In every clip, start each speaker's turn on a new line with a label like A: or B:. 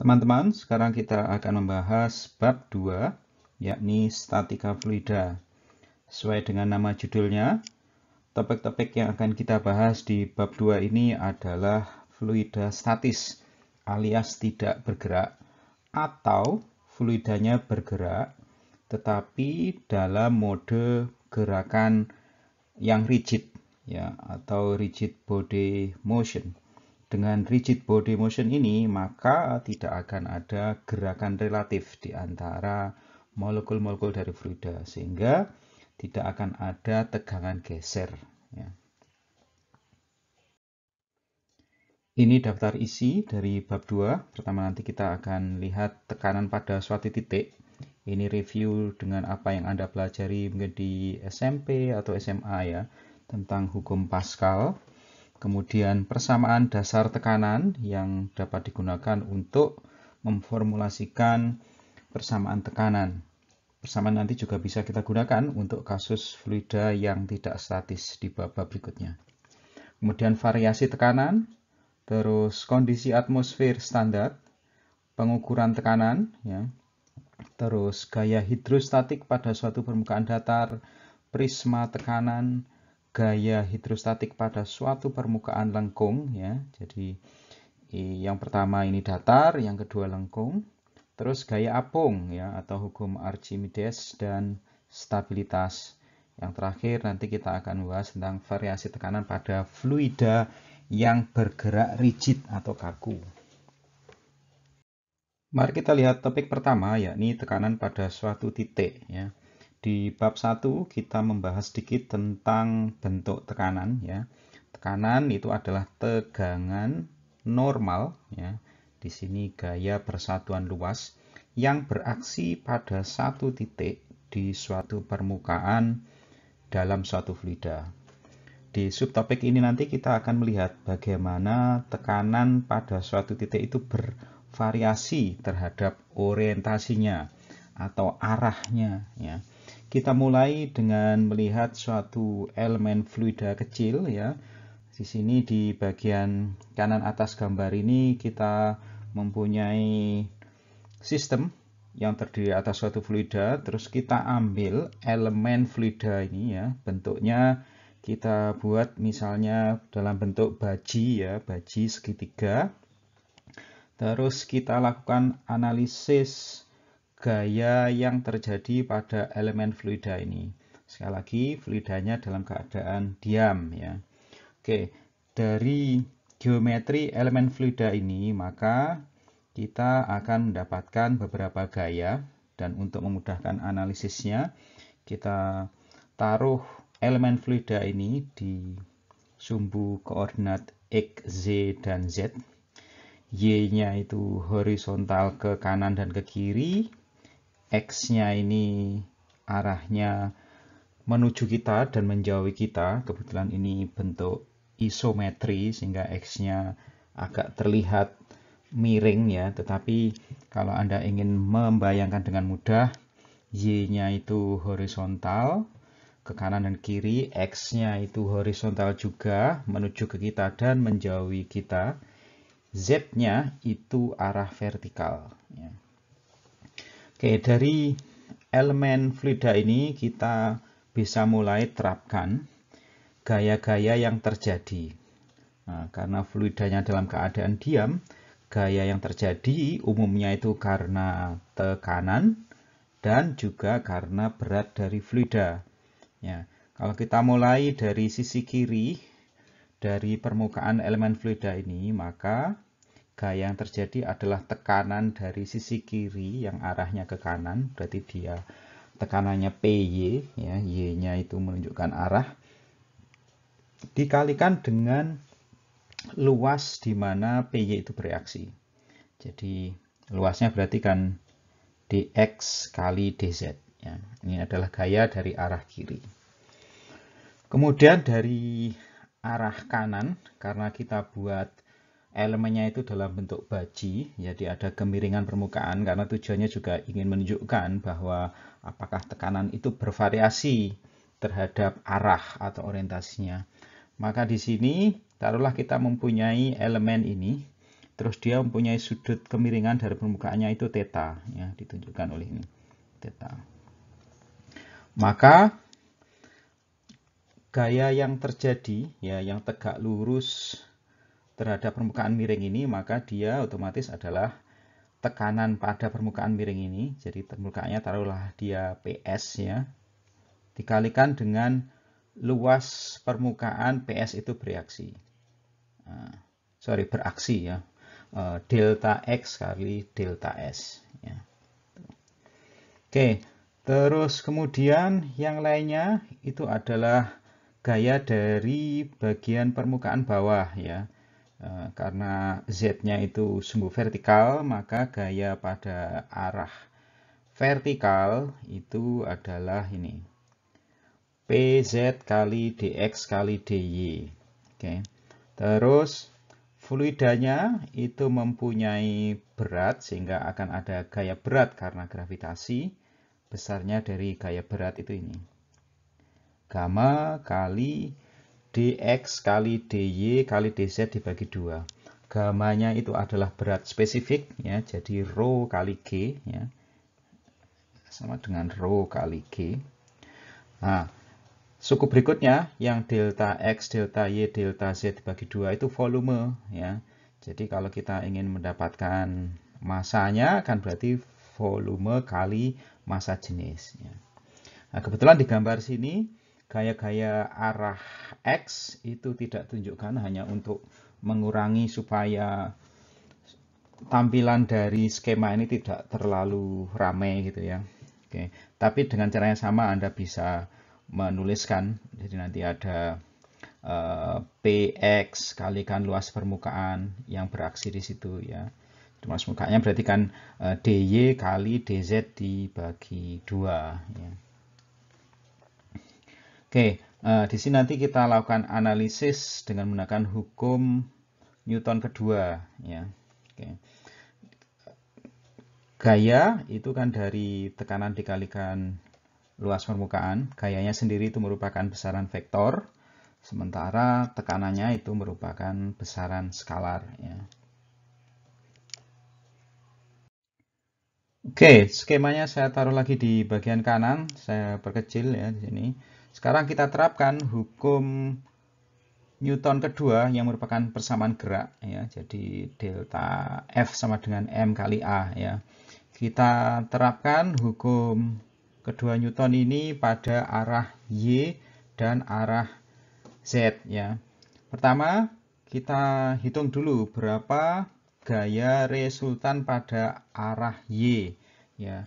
A: Teman-teman, sekarang kita akan membahas bab 2, yakni statika fluida. Sesuai dengan nama judulnya, topik-topik yang akan kita bahas di bab 2 ini adalah fluida statis alias tidak bergerak atau fluidanya bergerak tetapi dalam mode gerakan yang rigid ya atau rigid body motion. Dengan rigid body motion ini, maka tidak akan ada gerakan relatif di antara molekul-molekul dari fluida, sehingga tidak akan ada tegangan geser. Ya. Ini daftar isi dari bab 2. Pertama nanti kita akan lihat tekanan pada suatu titik. Ini review dengan apa yang Anda pelajari mungkin di SMP atau SMA ya, tentang hukum Pascal. Kemudian persamaan dasar tekanan yang dapat digunakan untuk memformulasikan persamaan tekanan. Persamaan nanti juga bisa kita gunakan untuk kasus fluida yang tidak statis di babak berikutnya. Kemudian variasi tekanan, terus kondisi atmosfer standar, pengukuran tekanan, ya, terus gaya hidrostatik pada suatu permukaan datar, prisma tekanan, gaya hidrostatik pada suatu permukaan lengkung ya. Jadi yang pertama ini datar, yang kedua lengkung, terus gaya apung ya atau hukum Archimedes dan stabilitas. Yang terakhir nanti kita akan bahas tentang variasi tekanan pada fluida yang bergerak rigid atau kaku. Mari kita lihat topik pertama yakni tekanan pada suatu titik ya. Di bab 1 kita membahas sedikit tentang bentuk tekanan ya. Tekanan itu adalah tegangan normal ya. Di sini gaya bersatuan luas yang beraksi pada satu titik di suatu permukaan dalam suatu fluida. Di subtopik ini nanti kita akan melihat bagaimana tekanan pada suatu titik itu bervariasi terhadap orientasinya atau arahnya ya. Kita mulai dengan melihat suatu elemen fluida kecil ya. Di sini di bagian kanan atas gambar ini kita mempunyai sistem yang terdiri atas suatu fluida, terus kita ambil elemen fluida ini ya, bentuknya kita buat misalnya dalam bentuk baji ya, baji segitiga. Terus kita lakukan analisis gaya yang terjadi pada elemen fluida ini. Sekali lagi, fluidanya dalam keadaan diam ya. Oke, dari geometri elemen fluida ini, maka kita akan mendapatkan beberapa gaya dan untuk memudahkan analisisnya, kita taruh elemen fluida ini di sumbu koordinat X, Z, dan Z. Y-nya itu horizontal ke kanan dan ke kiri, X-nya ini arahnya menuju kita dan menjauhi kita. Kebetulan ini bentuk isometri sehingga X-nya agak terlihat miring ya. Tetapi kalau Anda ingin membayangkan dengan mudah, Y-nya itu horizontal ke kanan dan kiri, X-nya itu horizontal juga menuju ke kita dan menjauhi kita. Z-nya itu arah vertikal. Ya. Oke, dari elemen fluida ini kita bisa mulai terapkan gaya-gaya yang terjadi. Nah, karena fluidanya dalam keadaan diam, gaya yang terjadi umumnya itu karena tekanan dan juga karena berat dari fluida. Ya, kalau kita mulai dari sisi kiri dari permukaan elemen fluida ini, maka maka yang terjadi adalah tekanan dari sisi kiri yang arahnya ke kanan, berarti dia tekanannya PY, ya, Y-nya itu menunjukkan arah, dikalikan dengan luas di mana PY itu bereaksi. Jadi luasnya berarti kan dx kali dz. Ya, ini adalah gaya dari arah kiri. Kemudian dari arah kanan, karena kita buat elemennya itu dalam bentuk baji, jadi ada kemiringan permukaan karena tujuannya juga ingin menunjukkan bahwa apakah tekanan itu bervariasi terhadap arah atau orientasinya. Maka di sini taruhlah kita mempunyai elemen ini, terus dia mempunyai sudut kemiringan dari permukaannya itu theta, ya ditunjukkan oleh ini theta. Maka gaya yang terjadi ya yang tegak lurus terhadap permukaan miring ini, maka dia otomatis adalah tekanan pada permukaan miring ini. Jadi permukaannya taruhlah dia PS ya. Dikalikan dengan luas permukaan PS itu bereaksi. Nah, sorry, beraksi ya. Eh, delta X kali delta S. Ya. Oke, terus kemudian yang lainnya itu adalah gaya dari bagian permukaan bawah ya. Eh, karena Z-nya itu sumbu vertikal, maka gaya pada arah vertikal itu adalah ini. PZ kali DX kali DY. Oke. Terus fluidanya itu mempunyai berat sehingga akan ada gaya berat karena gravitasi. Besarnya dari gaya berat itu ini. Gamma kali dx kali dy kali dz dibagi 2. Gamanya itu adalah berat spesifik, ya, jadi rho kali g, ya, sama dengan rho kali g. Nah, suku berikutnya yang delta x, delta y, delta z dibagi 2 itu volume, ya. Jadi kalau kita ingin mendapatkan masanya kan berarti volume kali masa jenis. Ya. Nah, kebetulan di gambar sini gaya-gaya arah X itu tidak tunjukkan hanya untuk mengurangi supaya tampilan dari skema ini tidak terlalu ramai gitu ya. Oke, tapi dengan cara yang sama Anda bisa menuliskan jadi nanti ada uh, eh, PX kalikan luas permukaan yang beraksi di situ ya. Luas mukanya berarti kan uh, eh, DY kali DZ dibagi dua ya. Oke, eh, di sini nanti kita lakukan analisis dengan menggunakan hukum Newton kedua, ya. Oke. Gaya itu kan dari tekanan dikalikan luas permukaan. Gayanya sendiri itu merupakan besaran vektor, sementara tekanannya itu merupakan besaran skalar, ya. Oke, skemanya saya taruh lagi di bagian kanan, saya perkecil ya di sini. Sekarang kita terapkan hukum Newton kedua yang merupakan persamaan gerak ya. Jadi delta F sama dengan M kali A ya. Kita terapkan hukum kedua Newton ini pada arah Y dan arah Z ya. Pertama, kita hitung dulu berapa gaya resultan pada arah Y ya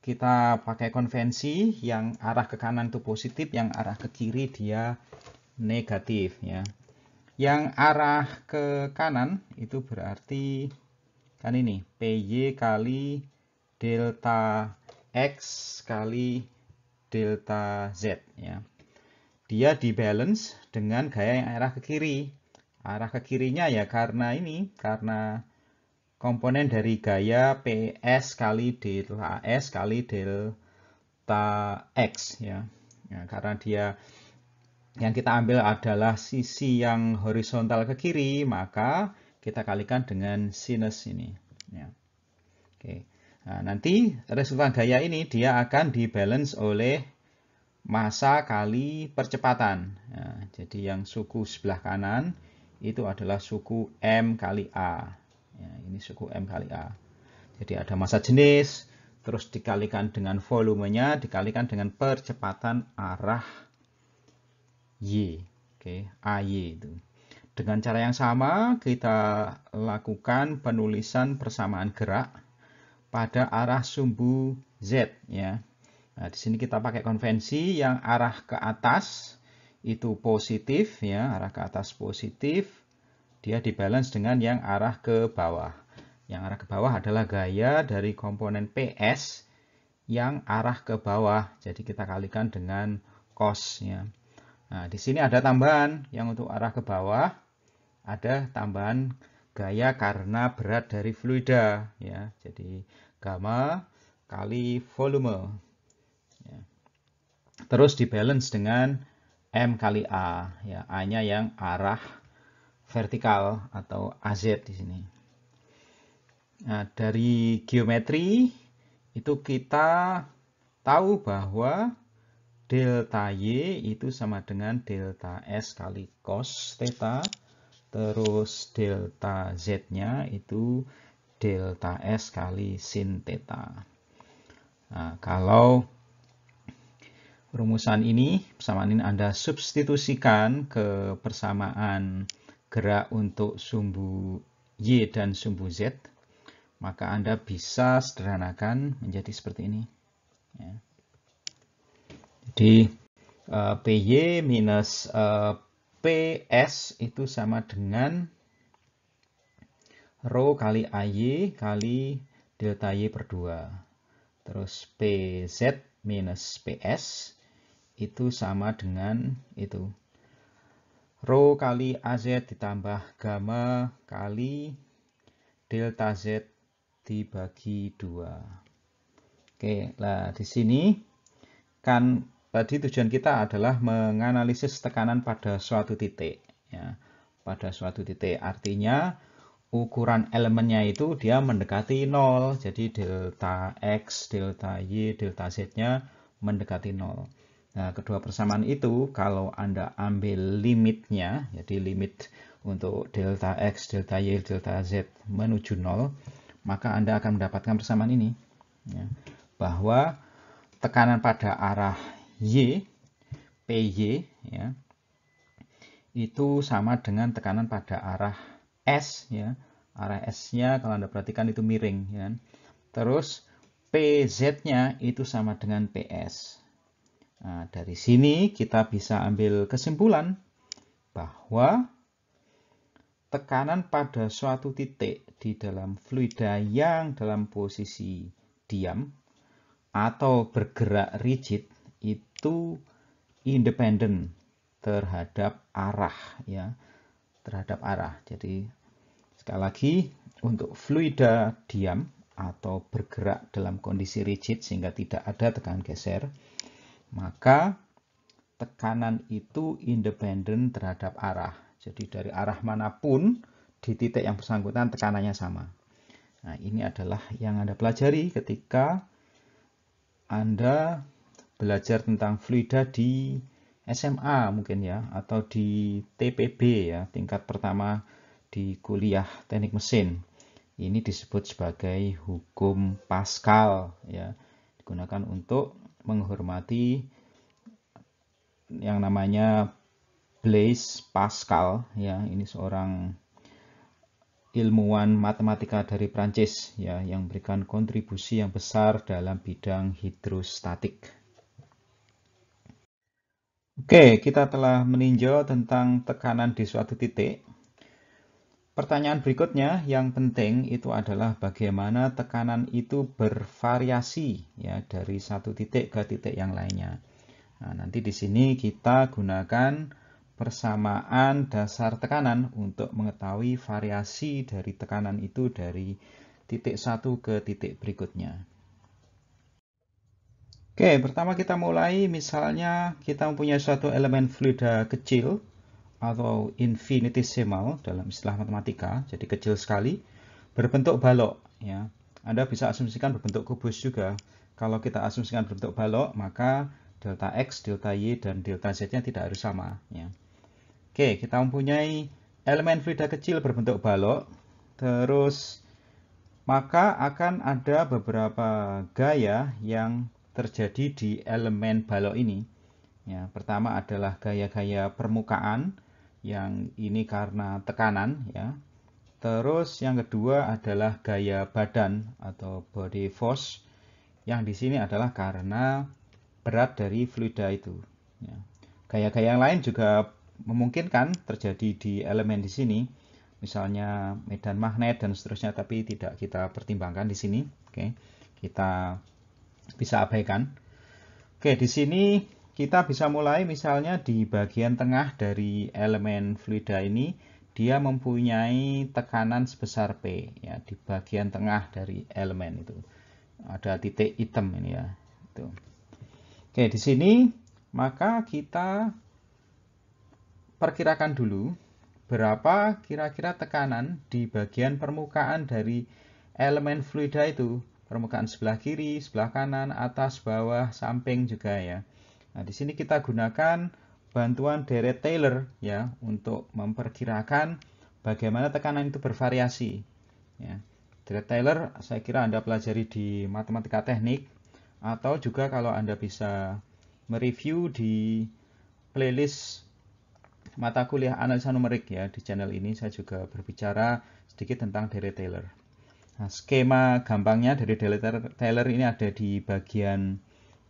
A: kita pakai konvensi yang arah ke kanan itu positif, yang arah ke kiri dia negatif ya. Yang arah ke kanan itu berarti kan ini PY kali delta X kali delta Z ya. Dia dibalance dengan gaya yang arah ke kiri. Arah ke kirinya ya karena ini, karena komponen dari gaya PS kali delta S kali delta X ya. ya karena dia yang kita ambil adalah sisi yang horizontal ke kiri, maka kita kalikan dengan sinus ini. Ya. Oke. Nah, nanti resultan gaya ini dia akan dibalance oleh masa kali percepatan. Nah, jadi yang suku sebelah kanan itu adalah suku M kali A. Ya, ini suku M kali A. Jadi ada masa jenis, terus dikalikan dengan volumenya, dikalikan dengan percepatan arah Y. Oke, AY itu. Dengan cara yang sama, kita lakukan penulisan persamaan gerak pada arah sumbu Z. Ya. Nah, di sini kita pakai konvensi yang arah ke atas itu positif, ya, arah ke atas positif, dia dibalance dengan yang arah ke bawah. Yang arah ke bawah adalah gaya dari komponen PS yang arah ke bawah. Jadi kita kalikan dengan cosnya. Nah, di sini ada tambahan yang untuk arah ke bawah. Ada tambahan gaya karena berat dari fluida. ya. Jadi gamma kali volume. Ya. Terus dibalance dengan M kali A. Ya, A-nya yang arah vertikal atau AZ di sini. Nah, dari geometri itu kita tahu bahwa delta Y itu sama dengan delta S kali cos theta, terus delta Z-nya itu delta S kali sin theta. Nah, kalau rumusan ini, persamaan ini Anda substitusikan ke persamaan gerak untuk sumbu Y dan sumbu Z, maka Anda bisa sederhanakan menjadi seperti ini. Ya. Jadi uh, eh, PY minus uh, eh, PS itu sama dengan Rho kali AY kali delta Y per 2. Terus PZ minus PS itu sama dengan itu Rho kali AZ ditambah gamma kali delta Z dibagi 2. Oke, lah di sini kan tadi tujuan kita adalah menganalisis tekanan pada suatu titik. Ya. Pada suatu titik artinya ukuran elemennya itu dia mendekati 0. Jadi delta X, delta Y, delta Z-nya mendekati 0. Nah, kedua persamaan itu kalau Anda ambil limitnya, jadi limit untuk delta X, delta Y, delta Z menuju 0, maka Anda akan mendapatkan persamaan ini. Ya, bahwa tekanan pada arah Y, PY, ya, itu sama dengan tekanan pada arah S. Ya. Arah S-nya kalau Anda perhatikan itu miring. Ya. Kan. Terus PZ-nya itu sama dengan PS. Nah, dari sini kita bisa ambil kesimpulan bahwa tekanan pada suatu titik di dalam fluida yang dalam posisi diam atau bergerak rigid itu independen terhadap arah ya terhadap arah jadi sekali lagi untuk fluida diam atau bergerak dalam kondisi rigid sehingga tidak ada tekanan geser maka tekanan itu independen terhadap arah. Jadi dari arah manapun di titik yang bersangkutan tekanannya sama. Nah, ini adalah yang Anda pelajari ketika Anda belajar tentang fluida di SMA mungkin ya atau di TPB ya, tingkat pertama di kuliah teknik mesin. Ini disebut sebagai hukum Pascal ya, digunakan untuk menghormati yang namanya Blaise Pascal ya ini seorang ilmuwan matematika dari Prancis ya yang memberikan kontribusi yang besar dalam bidang hidrostatik. Oke, kita telah meninjau tentang tekanan di suatu titik Pertanyaan berikutnya yang penting itu adalah bagaimana tekanan itu bervariasi ya dari satu titik ke titik yang lainnya. Nah, nanti di sini kita gunakan persamaan dasar tekanan untuk mengetahui variasi dari tekanan itu dari titik satu ke titik berikutnya. Oke, pertama kita mulai misalnya kita mempunyai suatu elemen fluida kecil atau infinitesimal dalam istilah matematika, jadi kecil sekali, berbentuk balok. Ya. Anda bisa asumsikan berbentuk kubus juga. Kalau kita asumsikan berbentuk balok, maka delta x, delta y, dan delta z-nya tidak harus sama. Ya. Oke, kita mempunyai elemen fluida kecil berbentuk balok, terus maka akan ada beberapa gaya yang terjadi di elemen balok ini. Ya, pertama adalah gaya-gaya permukaan, yang ini karena tekanan ya. Terus yang kedua adalah gaya badan atau body force yang di sini adalah karena berat dari fluida itu. Ya. Gaya-gaya yang lain juga memungkinkan terjadi di elemen di sini, misalnya medan magnet dan seterusnya, tapi tidak kita pertimbangkan di sini. Oke, kita bisa abaikan. Oke, di sini kita bisa mulai misalnya di bagian tengah dari elemen fluida ini, dia mempunyai tekanan sebesar P ya di bagian tengah dari elemen itu. Ada titik hitam ini ya. Itu. Oke, di sini maka kita perkirakan dulu berapa kira-kira tekanan di bagian permukaan dari elemen fluida itu permukaan sebelah kiri, sebelah kanan, atas, bawah, samping juga ya. Nah, di sini kita gunakan bantuan deret Taylor ya untuk memperkirakan bagaimana tekanan itu bervariasi. Ya. Deret Taylor saya kira Anda pelajari di matematika teknik atau juga kalau Anda bisa mereview di playlist mata kuliah analisa numerik ya di channel ini saya juga berbicara sedikit tentang Deret Taylor. Nah, skema gampangnya dari Deret Taylor ini ada di bagian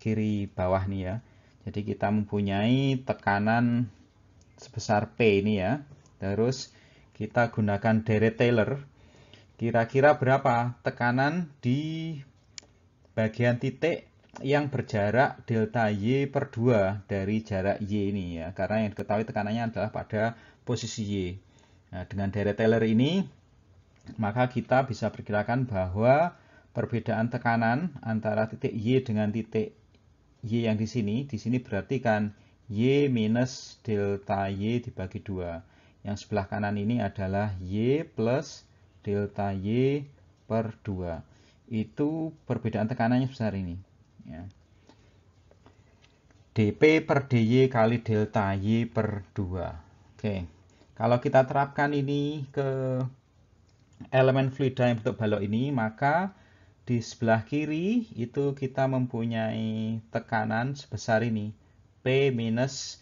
A: kiri bawah nih ya jadi kita mempunyai tekanan sebesar P ini ya. Terus kita gunakan deret Taylor. Kira-kira berapa tekanan di bagian titik yang berjarak delta Y per 2 dari jarak Y ini ya. Karena yang diketahui tekanannya adalah pada posisi Y. Nah, dengan deret Taylor ini, maka kita bisa perkirakan bahwa perbedaan tekanan antara titik Y dengan titik Y yang di sini, di sini berarti kan Y minus delta Y dibagi dua. Yang sebelah kanan ini adalah Y plus delta Y per dua. Itu perbedaan tekanannya besar ini. Ya. DP per DY kali delta Y per dua. Oke, kalau kita terapkan ini ke elemen fluida yang bentuk balok ini, maka di sebelah kiri itu kita mempunyai tekanan sebesar ini P minus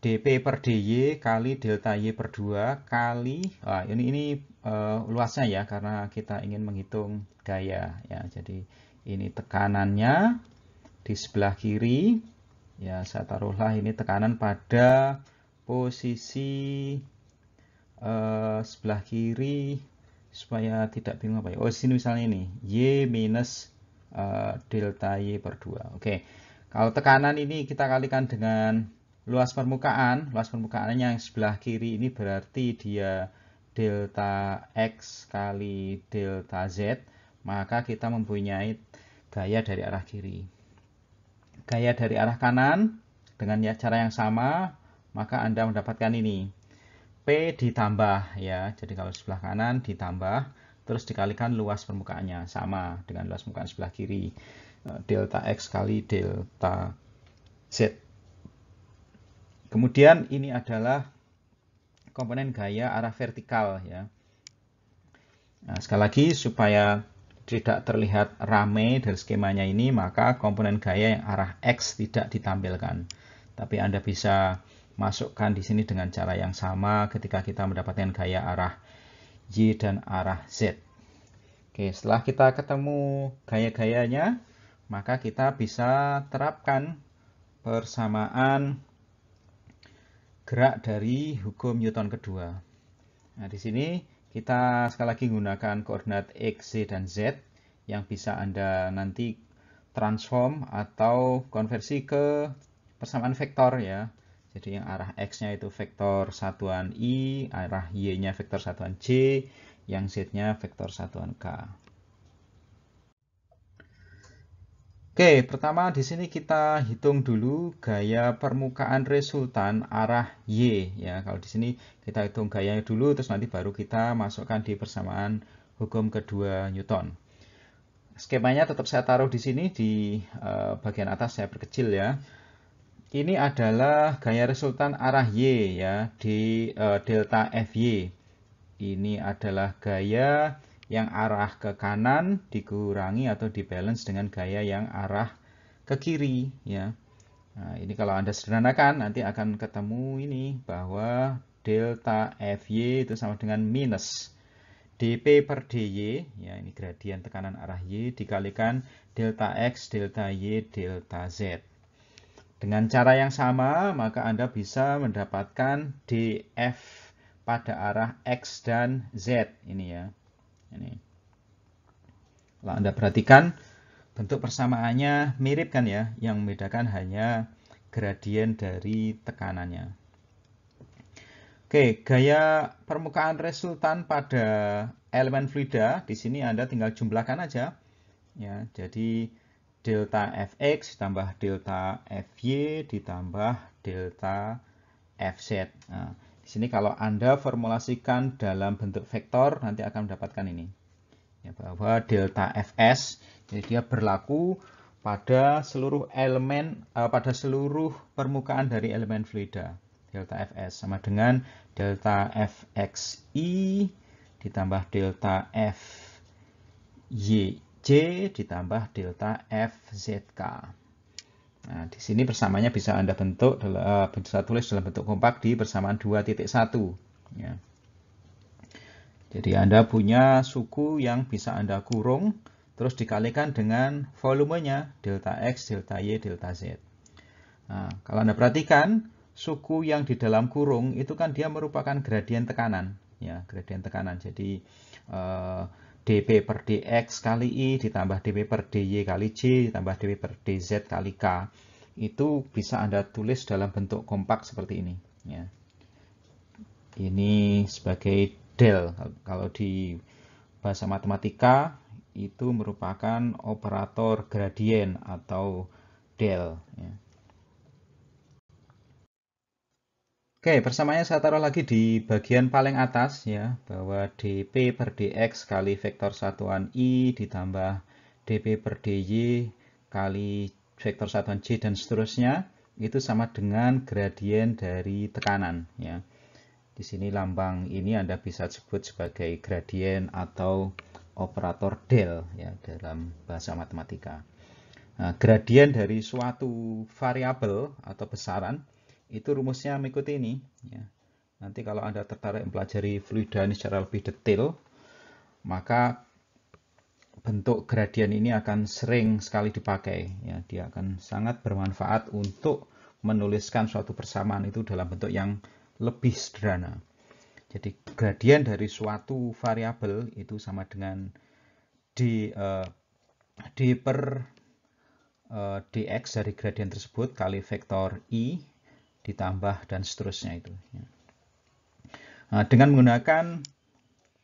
A: DP per DY kali delta Y per 2 kali wah ini ini uh, luasnya ya karena kita ingin menghitung daya ya jadi ini tekanannya di sebelah kiri ya saya taruhlah ini tekanan pada posisi uh, sebelah kiri supaya tidak bingung apa ya. Oh, sini misalnya ini, Y minus uh, delta Y per 2. Oke, okay. kalau tekanan ini kita kalikan dengan luas permukaan. Luas permukaannya yang sebelah kiri ini berarti dia delta X kali delta Z. Maka kita mempunyai gaya dari arah kiri. Gaya dari arah kanan dengan ya cara yang sama, maka Anda mendapatkan ini P ditambah ya. Jadi kalau sebelah kanan ditambah terus dikalikan luas permukaannya sama dengan luas permukaan sebelah kiri. Eh, delta X kali delta Z. Kemudian ini adalah komponen gaya arah vertikal ya. Nah, sekali lagi supaya tidak terlihat rame dari skemanya ini, maka komponen gaya yang arah X tidak ditampilkan. Tapi Anda bisa masukkan di sini dengan cara yang sama ketika kita mendapatkan gaya arah Y dan arah Z. Oke, setelah kita ketemu gaya-gayanya, maka kita bisa terapkan persamaan gerak dari hukum Newton kedua. Nah, di sini kita sekali lagi menggunakan koordinat X, Y, dan Z yang bisa Anda nanti transform atau konversi ke persamaan vektor ya jadi yang arah X-nya itu vektor satuan i, arah Y-nya vektor satuan J, yang Z-nya vektor satuan K. Oke, pertama di sini kita hitung dulu gaya permukaan resultan arah Y ya. Kalau di sini kita hitung gayanya dulu terus nanti baru kita masukkan di persamaan hukum kedua Newton. Skemanya tetap saya taruh di sini di eh, bagian atas saya perkecil ya. Ini adalah gaya resultan arah Y ya di uh, delta FY. Ini adalah gaya yang arah ke kanan dikurangi atau dibalance dengan gaya yang arah ke kiri ya. Nah, ini kalau Anda sederhanakan nanti akan ketemu ini bahwa delta FY itu sama dengan minus DP per DY, ya ini gradien tekanan arah Y dikalikan delta X, delta Y, delta Z. Dengan cara yang sama, maka Anda bisa mendapatkan DF pada arah X dan Z. Ini ya. Ini. Kalau Anda perhatikan, bentuk persamaannya mirip kan ya. Yang membedakan hanya gradien dari tekanannya. Oke, gaya permukaan resultan pada elemen fluida, di sini Anda tinggal jumlahkan aja. Ya, jadi delta fx ditambah delta fy ditambah delta fz. Nah, di sini kalau Anda formulasikan dalam bentuk vektor nanti akan mendapatkan ini. Ya, bahwa delta fs jadi dia berlaku pada seluruh elemen uh, pada seluruh permukaan dari elemen fluida delta fs sama dengan delta fxi ditambah delta f y J ditambah delta FZK. Nah, di sini bersamanya bisa Anda bentuk, eh, bisa tulis dalam bentuk kompak di persamaan 2.1. Ya. Jadi Anda punya suku yang bisa Anda kurung, terus dikalikan dengan volumenya delta X, delta Y, delta Z. Nah, kalau Anda perhatikan, suku yang di dalam kurung itu kan dia merupakan gradien tekanan. ya Gradien tekanan, jadi... Eh, dp per dx kali i ditambah dp per dy kali j ditambah dp per dz kali k itu bisa Anda tulis dalam bentuk kompak seperti ini. Ya. Ini sebagai del. Kalau di bahasa matematika itu merupakan operator gradien atau del. Ya. Oke, persamaannya saya taruh lagi di bagian paling atas ya, bahwa dp per dx kali vektor satuan i ditambah dp per dy kali vektor satuan j dan seterusnya itu sama dengan gradien dari tekanan ya. Di sini lambang ini Anda bisa sebut sebagai gradien atau operator del ya dalam bahasa matematika. Nah, gradien dari suatu variabel atau besaran itu rumusnya mengikuti ini. Ya. Nanti kalau Anda tertarik mempelajari fluida ini secara lebih detail, maka bentuk gradien ini akan sering sekali dipakai. Ya. Dia akan sangat bermanfaat untuk menuliskan suatu persamaan itu dalam bentuk yang lebih sederhana. Jadi gradien dari suatu variabel itu sama dengan d uh, d per uh, dx dari gradien tersebut kali vektor i ditambah dan seterusnya itu. Ya. Nah, dengan menggunakan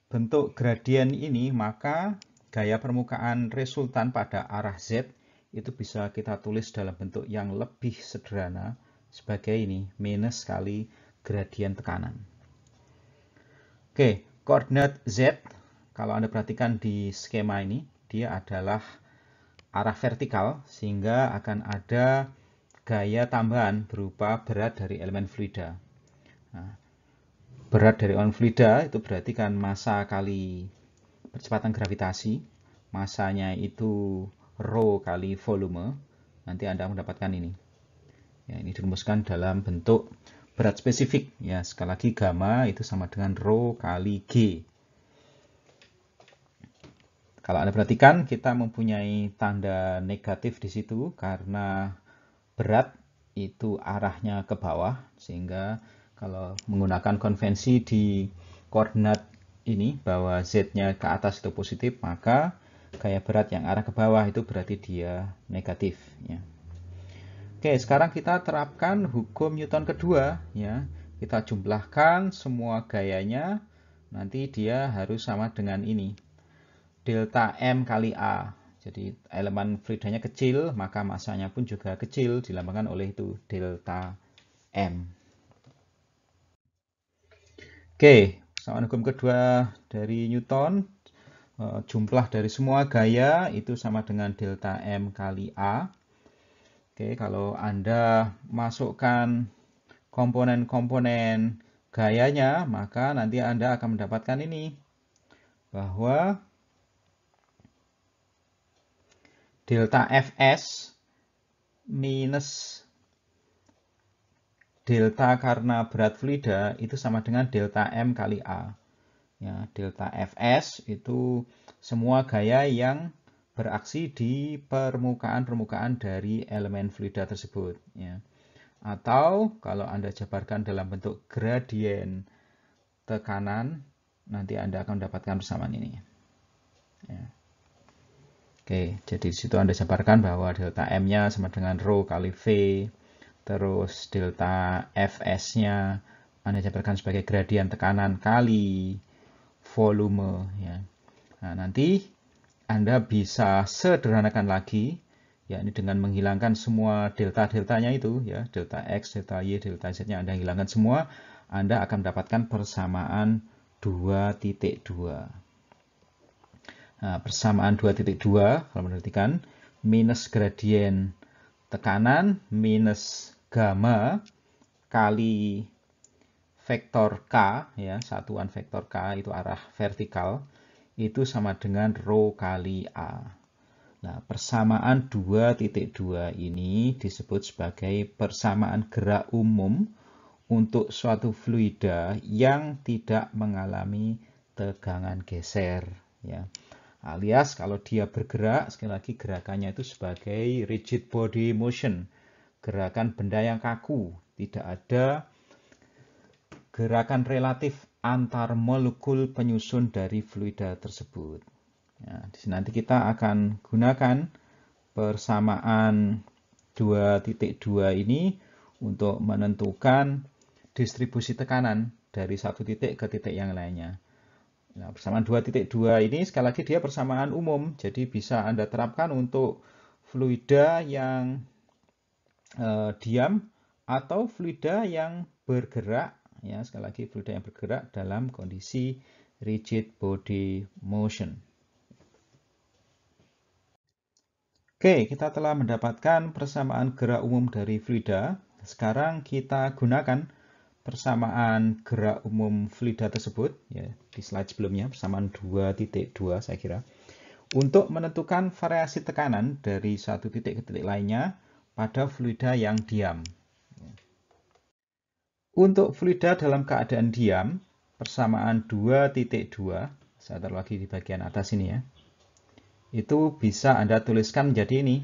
A: bentuk gradien ini maka gaya permukaan resultan pada arah z itu bisa kita tulis dalam bentuk yang lebih sederhana sebagai ini minus kali gradien tekanan. Oke, koordinat z kalau Anda perhatikan di skema ini dia adalah arah vertikal sehingga akan ada gaya tambahan berupa berat dari elemen fluida. Nah, berat dari elemen fluida itu berarti kan massa kali percepatan gravitasi. Masanya itu rho kali volume. Nanti Anda mendapatkan ini. Ya, ini dirumuskan dalam bentuk berat spesifik. Ya, sekali lagi gamma itu sama dengan rho kali G. Kalau Anda perhatikan, kita mempunyai tanda negatif di situ karena berat itu arahnya ke bawah sehingga kalau menggunakan konvensi di koordinat ini bahwa Z-nya ke atas itu positif maka gaya berat yang arah ke bawah itu berarti dia negatif ya. Oke, sekarang kita terapkan hukum Newton kedua ya. Kita jumlahkan semua gayanya nanti dia harus sama dengan ini. Delta M kali A jadi elemen fluidanya kecil, maka masanya pun juga kecil dilambangkan oleh itu delta M. Oke, sama hukum kedua dari Newton. E, jumlah dari semua gaya itu sama dengan delta M kali A. Oke, kalau Anda masukkan komponen-komponen gayanya, maka nanti Anda akan mendapatkan ini. Bahwa delta Fs minus delta karena berat fluida itu sama dengan delta M kali A. Ya, delta Fs itu semua gaya yang beraksi di permukaan-permukaan dari elemen fluida tersebut. Ya. Atau kalau Anda jabarkan dalam bentuk gradien tekanan, nanti Anda akan mendapatkan persamaan ini. Oke, jadi di situ Anda jabarkan bahwa delta M-nya sama dengan rho kali V, terus delta Fs-nya Anda jabarkan sebagai gradien tekanan kali volume. Ya. Nah, nanti Anda bisa sederhanakan lagi, ya ini dengan menghilangkan semua delta-deltanya itu, ya delta X, delta Y, delta Z-nya Anda hilangkan semua, Anda akan mendapatkan persamaan 2.2. Nah, persamaan 2.2 kalau menertikan, minus gradien tekanan minus gamma kali vektor K ya satuan vektor K itu arah vertikal itu sama dengan rho kali A. Nah, persamaan 2.2 ini disebut sebagai persamaan gerak umum untuk suatu fluida yang tidak mengalami tegangan geser ya. Alias kalau dia bergerak, sekali lagi gerakannya itu sebagai rigid body motion. Gerakan benda yang kaku, tidak ada gerakan relatif antar molekul penyusun dari fluida tersebut. Nah, di nanti kita akan gunakan persamaan 2.2 ini untuk menentukan distribusi tekanan dari satu titik ke titik yang lainnya. Nah, persamaan 2.2 ini sekali lagi dia persamaan umum, jadi bisa Anda terapkan untuk fluida yang eh, diam atau fluida yang bergerak, ya sekali lagi fluida yang bergerak dalam kondisi rigid body motion. Oke, kita telah mendapatkan persamaan gerak umum dari fluida. Sekarang kita gunakan persamaan gerak umum fluida tersebut ya, di slide sebelumnya persamaan 2.2 saya kira untuk menentukan variasi tekanan dari satu titik ke titik lainnya pada fluida yang diam. Untuk fluida dalam keadaan diam, persamaan 2.2, saya taruh lagi di bagian atas ini ya, itu bisa Anda tuliskan menjadi ini.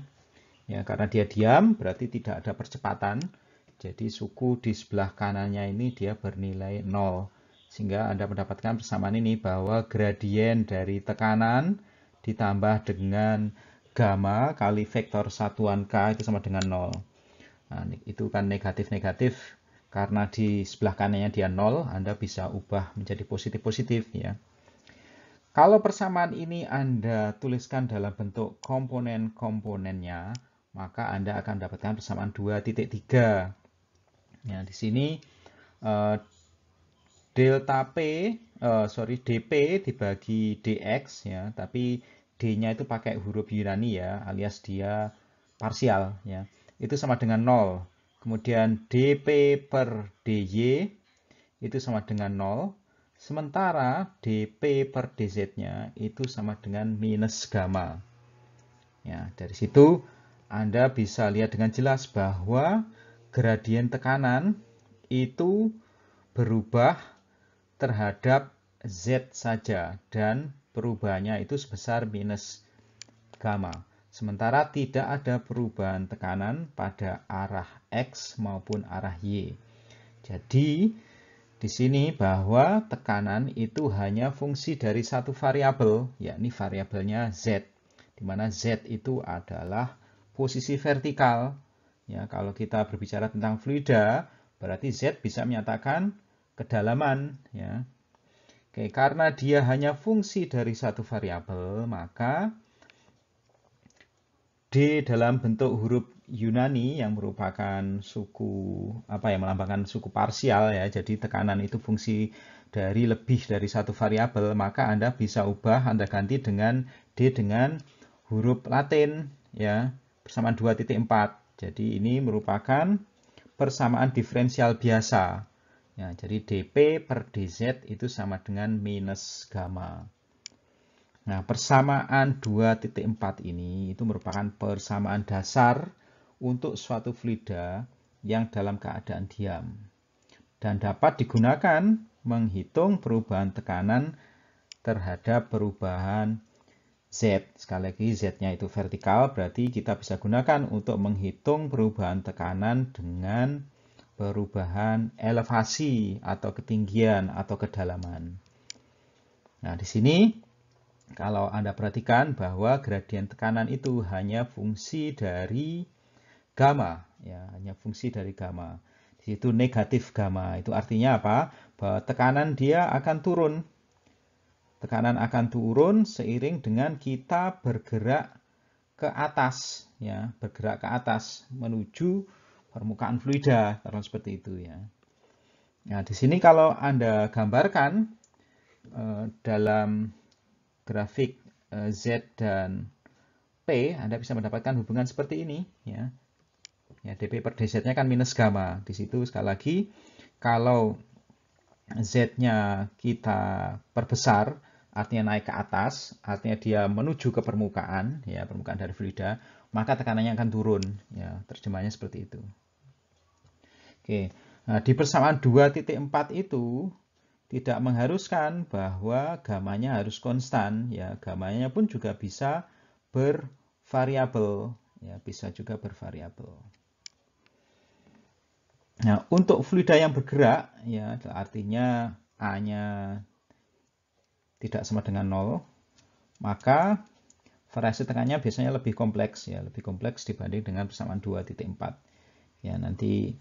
A: Ya, karena dia diam, berarti tidak ada percepatan jadi suku di sebelah kanannya ini dia bernilai 0. Sehingga Anda mendapatkan persamaan ini bahwa gradien dari tekanan ditambah dengan gamma kali vektor satuan K itu sama dengan 0. Nah, itu kan negatif-negatif karena di sebelah kanannya dia 0, Anda bisa ubah menjadi positif-positif ya. Kalau persamaan ini Anda tuliskan dalam bentuk komponen-komponennya, maka Anda akan mendapatkan persamaan 2.3. Ya, di sini uh, delta P, uh, sorry DP dibagi DX ya, tapi D-nya itu pakai huruf Yunani ya, alias dia parsial ya. Itu sama dengan 0. Kemudian DP per DY itu sama dengan 0. Sementara DP per DZ-nya itu sama dengan minus gamma. Ya, dari situ Anda bisa lihat dengan jelas bahwa gradien tekanan itu berubah terhadap Z saja dan perubahannya itu sebesar minus gamma. Sementara tidak ada perubahan tekanan pada arah X maupun arah Y. Jadi, di sini bahwa tekanan itu hanya fungsi dari satu variabel, yakni variabelnya Z, di mana Z itu adalah posisi vertikal Ya, kalau kita berbicara tentang fluida, berarti Z bisa menyatakan kedalaman. Ya. Oke, karena dia hanya fungsi dari satu variabel, maka D dalam bentuk huruf Yunani yang merupakan suku apa ya melambangkan suku parsial ya. Jadi tekanan itu fungsi dari lebih dari satu variabel, maka Anda bisa ubah Anda ganti dengan D dengan huruf Latin ya bersama 2.4 jadi ini merupakan persamaan diferensial biasa. Ya, jadi dp per dz itu sama dengan minus gamma. Nah, persamaan 2.4 ini itu merupakan persamaan dasar untuk suatu fluida yang dalam keadaan diam dan dapat digunakan menghitung perubahan tekanan terhadap perubahan Z. Sekali lagi Z-nya itu vertikal, berarti kita bisa gunakan untuk menghitung perubahan tekanan dengan perubahan elevasi atau ketinggian atau kedalaman. Nah, di sini kalau Anda perhatikan bahwa gradien tekanan itu hanya fungsi dari gamma, ya, hanya fungsi dari gamma. Di situ negatif gamma, itu artinya apa? Bahwa tekanan dia akan turun Tekanan akan turun seiring dengan kita bergerak ke atas ya, bergerak ke atas menuju permukaan fluida, kalau seperti itu ya. Nah, di sini kalau Anda gambarkan eh, dalam grafik eh, Z dan P, Anda bisa mendapatkan hubungan seperti ini ya. Ya, dp per dz-nya kan minus gamma. Di situ sekali lagi kalau z-nya kita perbesar, artinya naik ke atas, artinya dia menuju ke permukaan, ya permukaan dari fluida, maka tekanannya akan turun, ya terjemahnya seperti itu. Oke, nah, di persamaan 2.4 itu tidak mengharuskan bahwa gamanya harus konstan, ya gamanya pun juga bisa bervariabel, ya bisa juga bervariabel. Nah, untuk fluida yang bergerak, ya artinya A-nya tidak sama dengan 0, maka variasi tengahnya biasanya lebih kompleks ya, lebih kompleks dibanding dengan persamaan 2.4. Ya, nanti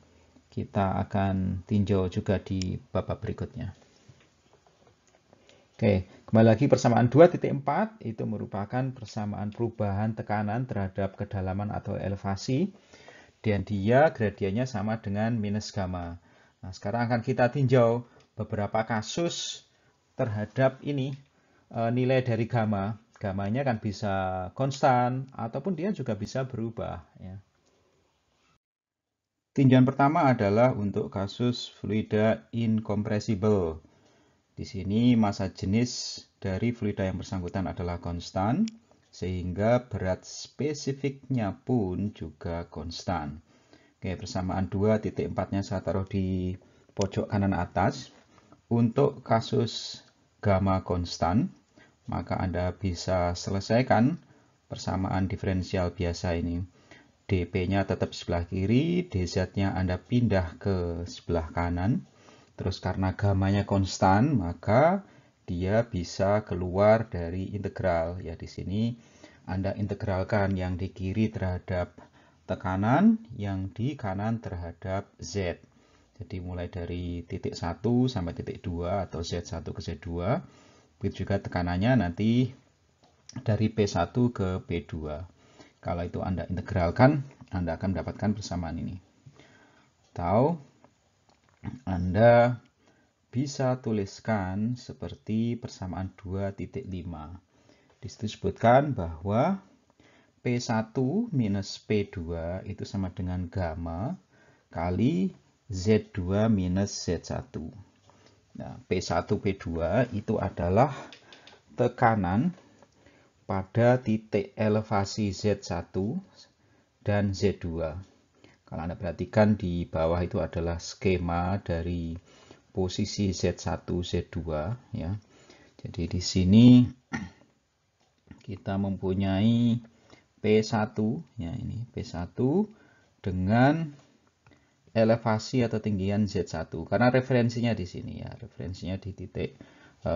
A: kita akan tinjau juga di babak berikutnya. Oke, kembali lagi persamaan 2.4 itu merupakan persamaan perubahan tekanan terhadap kedalaman atau elevasi dan dia gradiennya sama dengan minus gamma. Nah, sekarang akan kita tinjau beberapa kasus terhadap ini eh, nilai dari gamma. Gamanya kan bisa konstan ataupun dia juga bisa berubah. Ya. Tinjauan pertama adalah untuk kasus fluida incompressible. Di sini massa jenis dari fluida yang bersangkutan adalah konstan, sehingga berat spesifiknya pun juga konstan. Oke, persamaan 2 titik 4-nya saya taruh di pojok kanan atas. Untuk kasus gamma konstan, maka Anda bisa selesaikan persamaan diferensial biasa ini. DP-nya tetap sebelah kiri, DZ-nya Anda pindah ke sebelah kanan. Terus karena gamanya konstan, maka dia bisa keluar dari integral. Ya, di sini Anda integralkan yang di kiri terhadap tekanan, yang di kanan terhadap Z. Jadi mulai dari titik 1 sampai titik 2 atau Z1 ke Z2. Begitu juga tekanannya nanti dari P1 ke P2. Kalau itu Anda integralkan, Anda akan mendapatkan persamaan ini. Atau Anda bisa tuliskan seperti persamaan 2.5. Di situ disebutkan bahwa P1 minus P2 itu sama dengan gamma kali Z2 minus Z1. Nah, P1, P2 itu adalah tekanan pada titik elevasi Z1 dan Z2. Kalau Anda perhatikan di bawah itu adalah skema dari posisi Z1, Z2 ya. Jadi di sini kita mempunyai P1 ya ini P1 dengan elevasi atau tinggian Z1 karena referensinya di sini ya referensinya di titik 0,0,0,0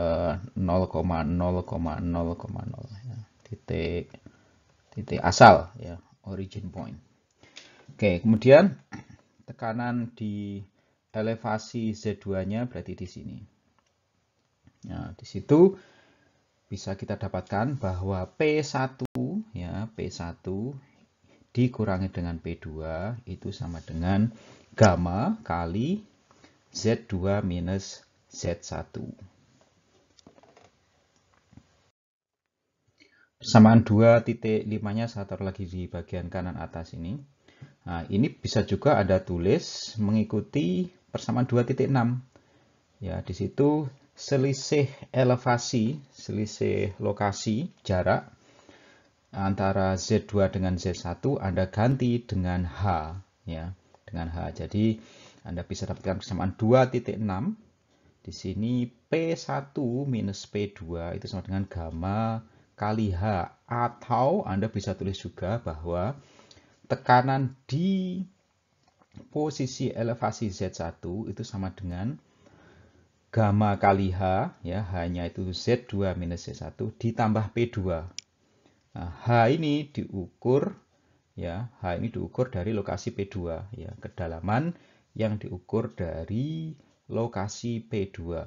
A: eh, ya. titik titik asal ya origin point Oke kemudian tekanan di elevasi Z2 nya berarti di sini nah di situ bisa kita dapatkan bahwa P1 ya P1 dikurangi dengan P2 itu sama dengan gamma kali Z2 minus Z1. Persamaan 2 titik nya saya taruh lagi di bagian kanan atas ini. Nah, ini bisa juga ada tulis mengikuti persamaan 2.6. Ya, di situ selisih elevasi, selisih lokasi, jarak antara Z2 dengan Z1 Anda ganti dengan H ya, dengan H. Jadi Anda bisa dapatkan persamaan 2.6. Di sini P1 minus P2 itu sama dengan gamma kali H atau Anda bisa tulis juga bahwa tekanan di posisi elevasi Z1 itu sama dengan gamma kali H ya hanya itu Z2 minus Z1 ditambah P2 Nah, H ini diukur ya, H ini diukur dari lokasi P2 ya, kedalaman yang diukur dari lokasi P2.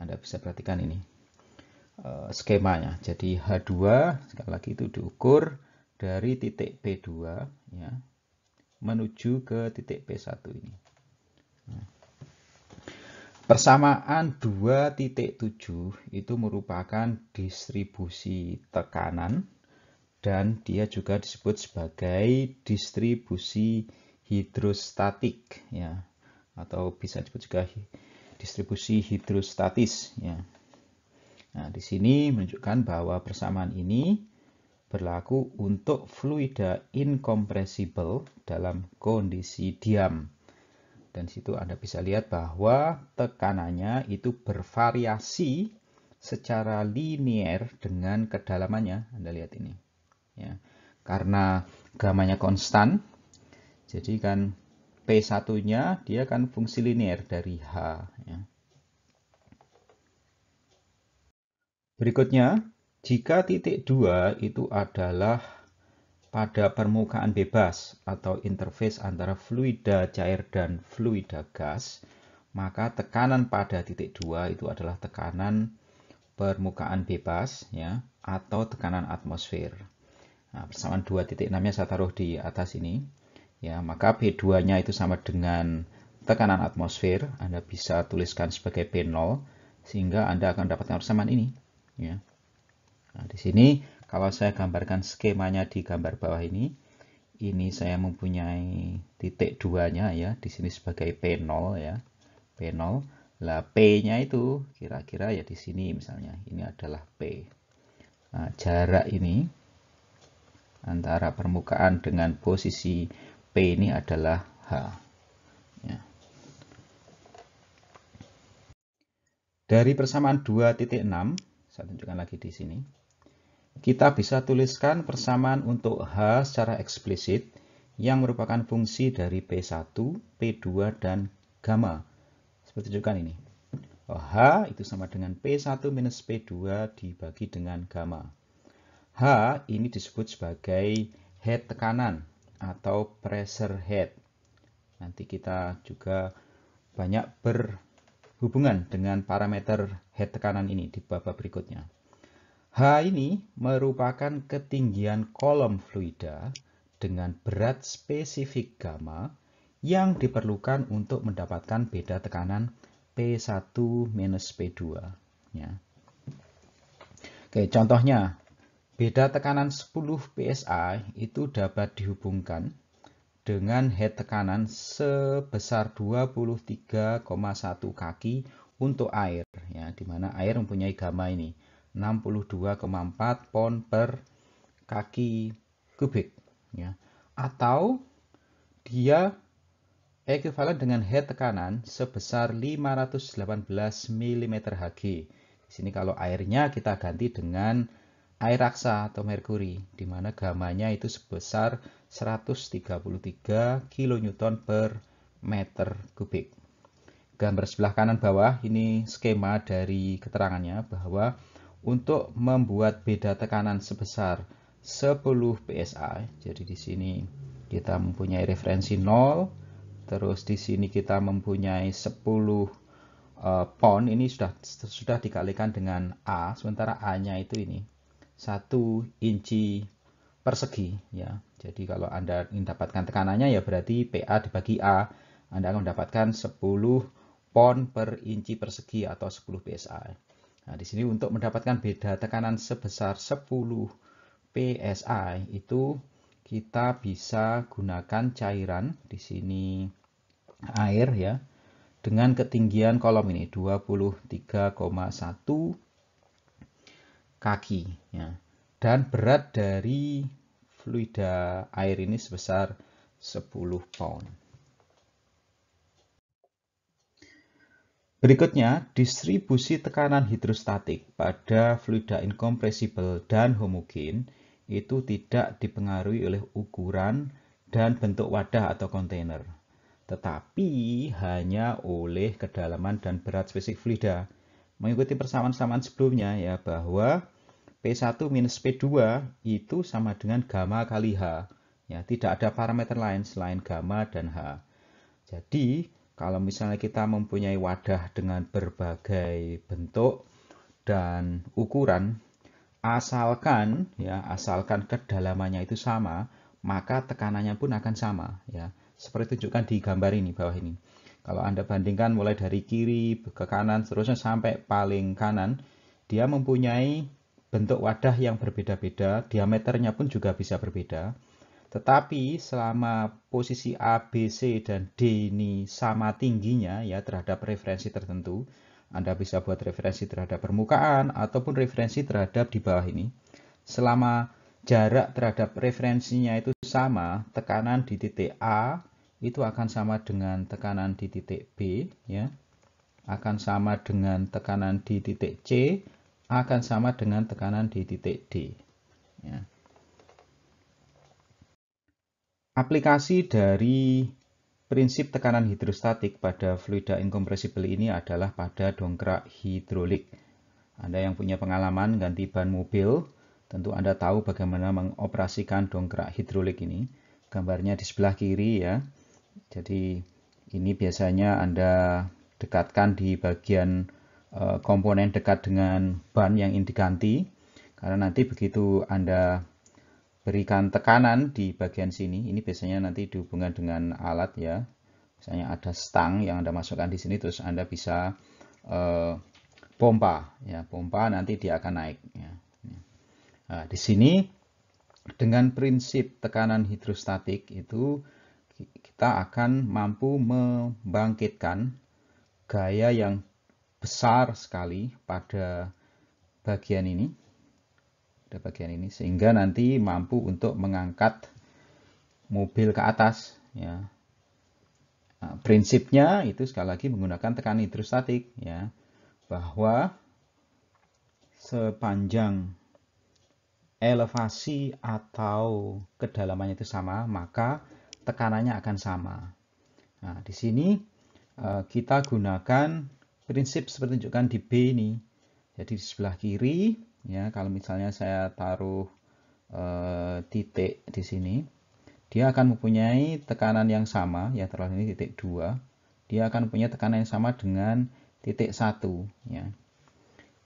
A: Anda bisa perhatikan ini e, skemanya. Jadi H2 sekali lagi itu diukur dari titik P2 ya menuju ke titik P1 ini. Nah, persamaan 2.7 itu merupakan distribusi tekanan dan dia juga disebut sebagai distribusi hidrostatik ya atau bisa disebut juga distribusi hidrostatis ya. Nah, di sini menunjukkan bahwa persamaan ini berlaku untuk fluida incompressible dalam kondisi diam. Dan situ Anda bisa lihat bahwa tekanannya itu bervariasi secara linier dengan kedalamannya. Anda lihat ini ya karena gamanya konstan jadi kan p satunya dia kan fungsi linier dari H ya. berikutnya jika titik 2 itu adalah pada permukaan bebas atau interface antara fluida cair dan fluida gas maka tekanan pada titik 2 itu adalah tekanan permukaan bebas ya atau tekanan atmosfer Nah, persamaan titik nya saya taruh di atas ini. Ya, maka P2-nya itu sama dengan tekanan atmosfer. Anda bisa tuliskan sebagai P0 sehingga Anda akan mendapatkan persamaan ini. Ya. Nah, di sini kalau saya gambarkan skemanya di gambar bawah ini, ini saya mempunyai titik 2 nya ya, di sini sebagai P0 ya. P0. Lah P-nya itu kira-kira ya di sini misalnya. Ini adalah P. Nah, jarak ini antara permukaan dengan posisi P ini adalah H. Ya. Dari persamaan 2.6, saya tunjukkan lagi di sini, kita bisa tuliskan persamaan untuk H secara eksplisit yang merupakan fungsi dari P1, P2, dan gamma. Seperti tunjukkan ini. Oh, H itu sama dengan P1 minus P2 dibagi dengan gamma. H ini disebut sebagai head tekanan atau pressure head. Nanti kita juga banyak berhubungan dengan parameter head tekanan ini di babak berikutnya. H ini merupakan ketinggian kolom fluida dengan berat spesifik gamma yang diperlukan untuk mendapatkan beda tekanan P1 minus P2. Ya. Oke, contohnya Beda tekanan 10 PSI itu dapat dihubungkan dengan head tekanan sebesar 23,1 kaki untuk air ya di mana air mempunyai gamma ini 62,4 pon per kaki kubik ya atau dia ekuivalen dengan head tekanan sebesar 518 mm Hg. Di sini kalau airnya kita ganti dengan air raksa atau merkuri, di mana gamanya itu sebesar 133 kN per meter kubik. Gambar sebelah kanan bawah ini skema dari keterangannya bahwa untuk membuat beda tekanan sebesar 10 psi, jadi di sini kita mempunyai referensi 0, terus di sini kita mempunyai 10 eh, pon, ini sudah sudah dikalikan dengan A, sementara A-nya itu ini satu inci persegi ya. Jadi kalau Anda ingin dapatkan tekanannya ya berarti PA dibagi A, Anda akan mendapatkan 10 pon per inci persegi atau 10 PSI. Nah, di sini untuk mendapatkan beda tekanan sebesar 10 PSI itu kita bisa gunakan cairan di sini air ya dengan ketinggian kolom ini 23,1 kaki. Ya. Dan berat dari fluida air ini sebesar 10 pound. Berikutnya, distribusi tekanan hidrostatik pada fluida incompressible dan homogen itu tidak dipengaruhi oleh ukuran dan bentuk wadah atau kontainer, tetapi hanya oleh kedalaman dan berat spesifik fluida. Mengikuti persamaan persamaan sebelumnya ya bahwa P1 minus P2 itu sama dengan gamma kali H. Ya, tidak ada parameter lain selain gamma dan H. Jadi, kalau misalnya kita mempunyai wadah dengan berbagai bentuk dan ukuran, asalkan ya asalkan kedalamannya itu sama, maka tekanannya pun akan sama ya. Seperti tunjukkan di gambar ini bawah ini. Kalau Anda bandingkan mulai dari kiri ke kanan seterusnya sampai paling kanan, dia mempunyai bentuk wadah yang berbeda-beda, diameternya pun juga bisa berbeda. Tetapi selama posisi A, B, C, dan D ini sama tingginya ya terhadap referensi tertentu, Anda bisa buat referensi terhadap permukaan ataupun referensi terhadap di bawah ini. Selama jarak terhadap referensinya itu sama, tekanan di titik A itu akan sama dengan tekanan di titik B, ya akan sama dengan tekanan di titik C akan sama dengan tekanan di titik D. Ya. Aplikasi dari prinsip tekanan hidrostatik pada fluida incompressible ini adalah pada dongkrak hidrolik. Anda yang punya pengalaman ganti ban mobil, tentu Anda tahu bagaimana mengoperasikan dongkrak hidrolik ini. Gambarnya di sebelah kiri ya. Jadi ini biasanya Anda dekatkan di bagian Eh, komponen dekat dengan ban yang ingin diganti karena nanti begitu Anda berikan tekanan di bagian sini ini biasanya nanti dihubungkan dengan alat ya misalnya ada stang yang Anda masukkan di sini terus Anda bisa eh, pompa ya pompa nanti dia akan naik ya. Nah, di sini dengan prinsip tekanan hidrostatik itu kita akan mampu membangkitkan gaya yang besar sekali pada bagian ini pada bagian ini sehingga nanti mampu untuk mengangkat mobil ke atas ya nah, prinsipnya itu sekali lagi menggunakan tekanan hidrostatik ya bahwa sepanjang elevasi atau kedalamannya itu sama maka tekanannya akan sama nah di sini eh, kita gunakan prinsip seperti tunjukkan di B ini. Jadi di sebelah kiri, ya kalau misalnya saya taruh e, titik di sini, dia akan mempunyai tekanan yang sama, ya terlalu ini titik 2. Dia akan punya tekanan yang sama dengan titik 1. Ya.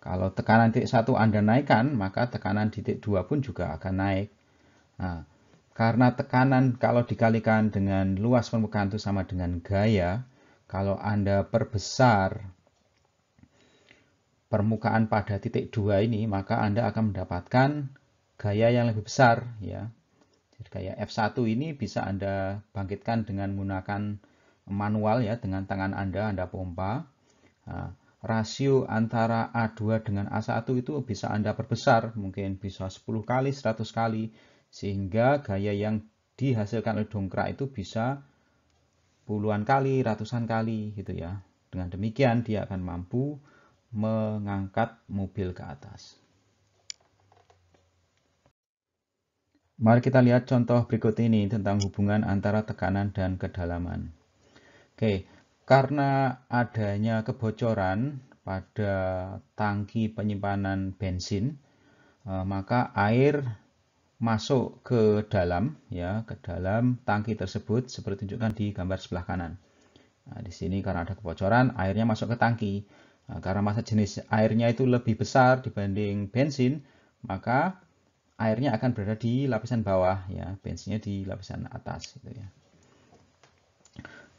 A: Kalau tekanan titik 1 Anda naikkan, maka tekanan titik 2 pun juga akan naik. Nah, karena tekanan kalau dikalikan dengan luas permukaan itu sama dengan gaya, kalau Anda perbesar permukaan pada titik 2 ini, maka Anda akan mendapatkan gaya yang lebih besar. ya. Jadi gaya F1 ini bisa Anda bangkitkan dengan menggunakan manual ya, dengan tangan Anda, Anda pompa. Nah, rasio antara A2 dengan A1 itu bisa Anda perbesar, mungkin bisa 10 kali, 100 kali, sehingga gaya yang dihasilkan oleh dongkrak itu bisa puluhan kali, ratusan kali gitu ya. Dengan demikian dia akan mampu mengangkat mobil ke atas. Mari kita lihat contoh berikut ini tentang hubungan antara tekanan dan kedalaman. Oke, karena adanya kebocoran pada tangki penyimpanan bensin, eh, maka air masuk ke dalam ya, ke dalam tangki tersebut seperti tunjukkan di gambar sebelah kanan. Nah, di sini karena ada kebocoran, airnya masuk ke tangki. Nah, karena masa jenis airnya itu lebih besar dibanding bensin, maka airnya akan berada di lapisan bawah ya, bensinnya di lapisan atas gitu ya.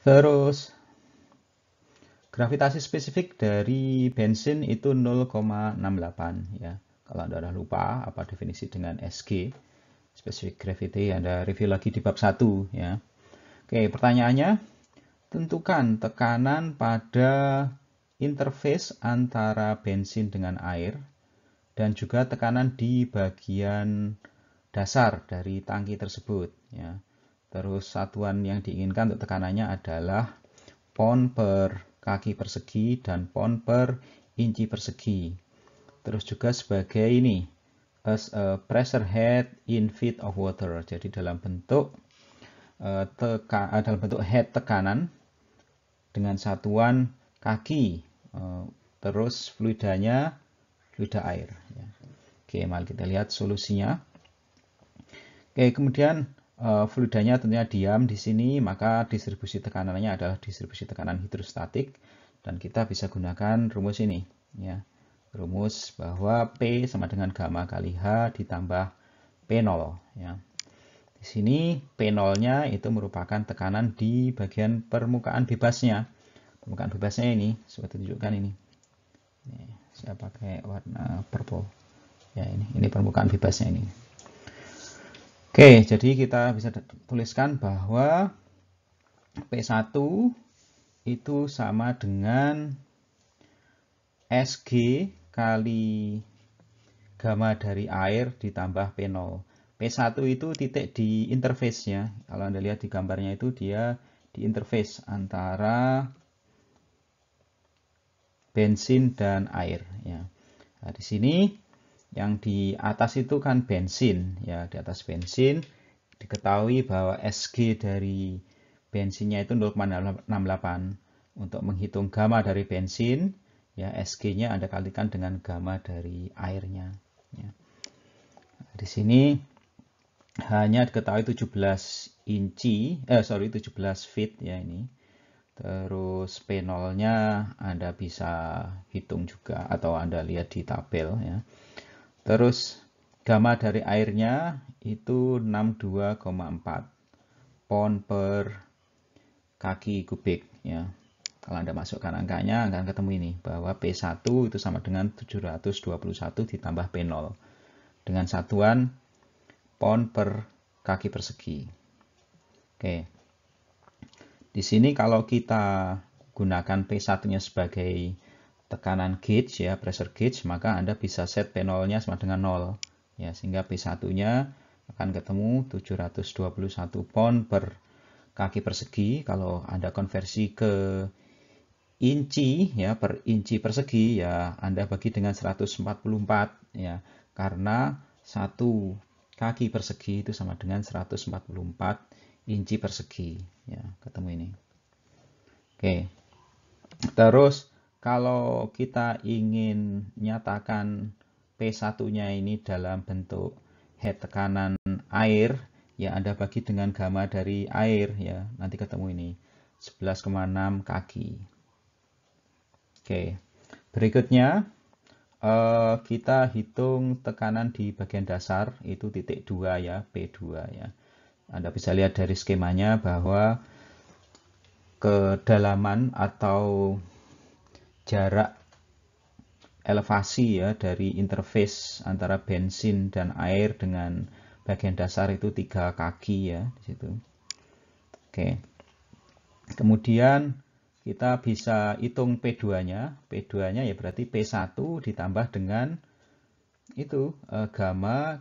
A: Terus gravitasi spesifik dari bensin itu 0,68 ya. Kalau Anda udah lupa apa definisi dengan SG, spesifik gravity Anda review lagi di bab 1 ya. Oke, pertanyaannya tentukan tekanan pada interface antara bensin dengan air dan juga tekanan di bagian dasar dari tangki tersebut ya. Terus satuan yang diinginkan untuk tekanannya adalah pon per kaki persegi dan pon per inci persegi. Terus juga sebagai ini as a pressure head in feet of water. Jadi dalam bentuk e, teka, dalam bentuk head tekanan dengan satuan kaki Eh, terus fluidanya fluida air. Ya. Oke, mari kita lihat solusinya. Oke, kemudian eh, fluidanya tentunya diam di sini, maka distribusi tekanannya adalah distribusi tekanan hidrostatik dan kita bisa gunakan rumus ini, ya. Rumus bahwa P sama dengan gamma kali H ditambah P0, ya. Di sini P0-nya itu merupakan tekanan di bagian permukaan bebasnya permukaan bebasnya ini sudah tunjukkan ini. ini saya pakai warna purple ya ini ini permukaan bebasnya ini Oke jadi kita bisa tuliskan bahwa P1 itu sama dengan SG kali gamma dari air ditambah P0 P1 itu titik di interface nya. kalau anda lihat di gambarnya itu dia di interface antara bensin dan air ya. Nah, di sini yang di atas itu kan bensin ya, di atas bensin diketahui bahwa SG dari bensinnya itu 0,68 untuk menghitung gamma dari bensin ya SG-nya Anda kalikan dengan gamma dari airnya ya. Nah, di sini hanya diketahui 17 inci eh sorry 17 feet ya ini Terus P0-nya Anda bisa hitung juga atau Anda lihat di tabel ya. Terus gamma dari airnya itu 62,4 pon per kaki kubik ya. Kalau Anda masukkan angkanya akan ketemu ini bahwa P1 itu sama dengan 721 ditambah P0 dengan satuan pon per kaki persegi. Oke. Okay. Di sini kalau kita gunakan P1-nya sebagai tekanan gauge ya, pressure gauge, maka Anda bisa set P0-nya sama dengan 0 ya, sehingga P1-nya akan ketemu 721 pon per kaki persegi kalau Anda konversi ke inci ya per inci persegi ya Anda bagi dengan 144 ya karena satu kaki persegi itu sama dengan 144 inci persegi ya ketemu ini oke terus kalau kita ingin nyatakan P1 nya ini dalam bentuk head tekanan air ya Anda bagi dengan gamma dari air ya nanti ketemu ini 11,6 kaki oke berikutnya eh, kita hitung tekanan di bagian dasar itu titik 2 ya P2 ya anda bisa lihat dari skemanya bahwa kedalaman atau jarak elevasi ya dari interface antara bensin dan air dengan bagian dasar itu tiga kaki ya di situ. Oke. Kemudian kita bisa hitung P2-nya. P2-nya ya berarti P1 ditambah dengan itu eh, gamma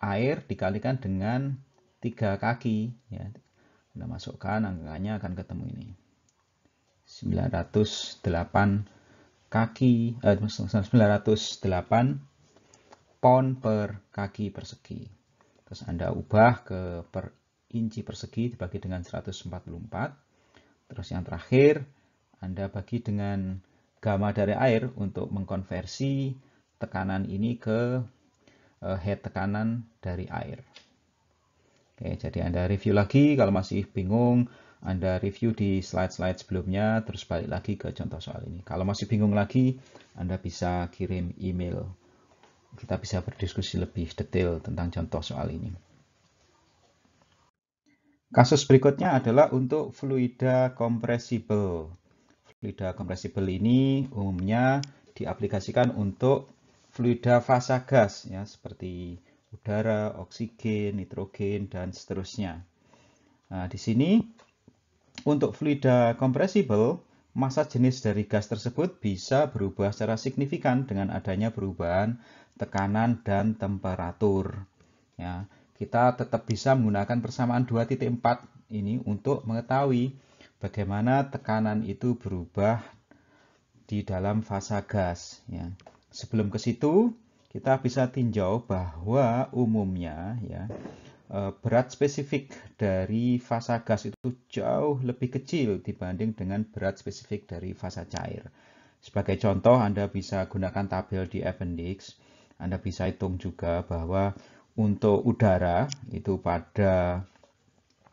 A: air dikalikan dengan tiga kaki ya anda masukkan angkanya akan ketemu ini 908 kaki eh, 908 pon per kaki persegi terus anda ubah ke per inci persegi dibagi dengan 144 terus yang terakhir anda bagi dengan gamma dari air untuk mengkonversi tekanan ini ke eh, head tekanan dari air. Oke, jadi Anda review lagi kalau masih bingung, Anda review di slide-slide sebelumnya, terus balik lagi ke contoh soal ini. Kalau masih bingung lagi, Anda bisa kirim email. Kita bisa berdiskusi lebih detail tentang contoh soal ini. Kasus berikutnya adalah untuk fluida kompresibel. Fluida kompresibel ini umumnya diaplikasikan untuk fluida fasa gas ya seperti udara, oksigen, nitrogen, dan seterusnya. Nah, di sini untuk fluida kompresibel, massa jenis dari gas tersebut bisa berubah secara signifikan dengan adanya perubahan tekanan dan temperatur. Ya, kita tetap bisa menggunakan persamaan 2.4 ini untuk mengetahui bagaimana tekanan itu berubah di dalam fase gas. Ya. Sebelum ke situ, kita bisa tinjau bahwa umumnya ya e, berat spesifik dari fasa gas itu jauh lebih kecil dibanding dengan berat spesifik dari fasa cair. Sebagai contoh, Anda bisa gunakan tabel di appendix. Anda bisa hitung juga bahwa untuk udara itu pada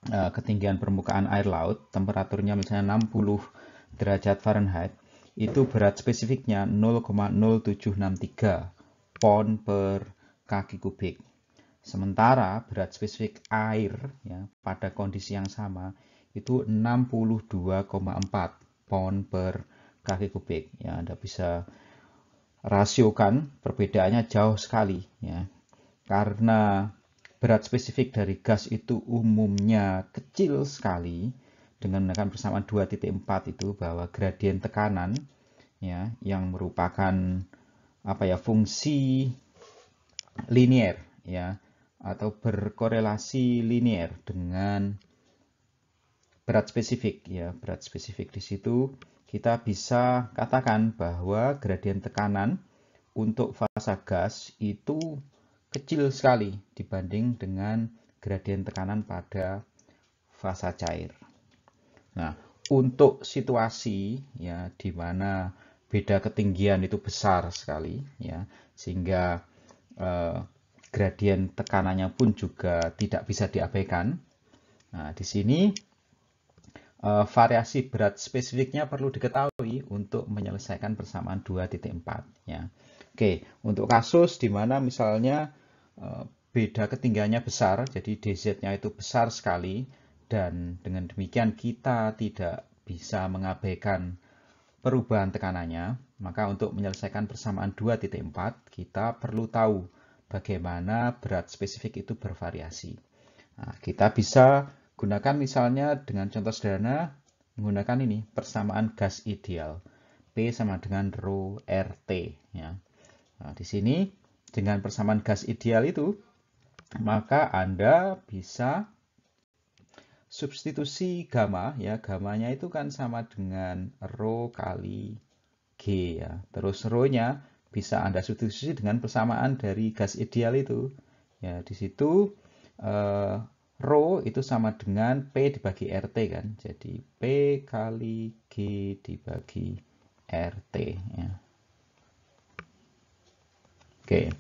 A: e, ketinggian permukaan air laut, temperaturnya misalnya 60 derajat Fahrenheit, itu berat spesifiknya 0,0763 pon per kaki kubik. Sementara berat spesifik air ya, pada kondisi yang sama itu 62,4 pon per kaki kubik. Ya, Anda bisa rasiokan perbedaannya jauh sekali ya. Karena berat spesifik dari gas itu umumnya kecil sekali dengan menggunakan persamaan 2.4 itu bahwa gradien tekanan ya yang merupakan apa ya fungsi linier ya atau berkorelasi linier dengan berat spesifik ya berat spesifik di situ kita bisa katakan bahwa gradien tekanan untuk fase gas itu kecil sekali dibanding dengan gradien tekanan pada fase cair. Nah, untuk situasi ya di mana beda ketinggian itu besar sekali ya sehingga eh, gradien tekanannya pun juga tidak bisa diabaikan. Nah, di sini eh, variasi berat spesifiknya perlu diketahui untuk menyelesaikan persamaan 2.4 ya. Oke, untuk kasus di mana misalnya eh, beda ketinggiannya besar, jadi DZ-nya itu besar sekali dan dengan demikian kita tidak bisa mengabaikan perubahan tekanannya, maka untuk menyelesaikan persamaan 2.4, kita perlu tahu bagaimana berat spesifik itu bervariasi. Nah, kita bisa gunakan misalnya dengan contoh sederhana, menggunakan ini, persamaan gas ideal. P sama dengan rho RT. Ya. Nah, di sini, dengan persamaan gas ideal itu, maka Anda bisa substitusi gamma ya gamanya itu kan sama dengan rho kali G ya terus rho nya bisa Anda substitusi dengan persamaan dari gas ideal itu ya di situ eh, rho itu sama dengan P dibagi RT kan jadi P kali G dibagi RT ya Oke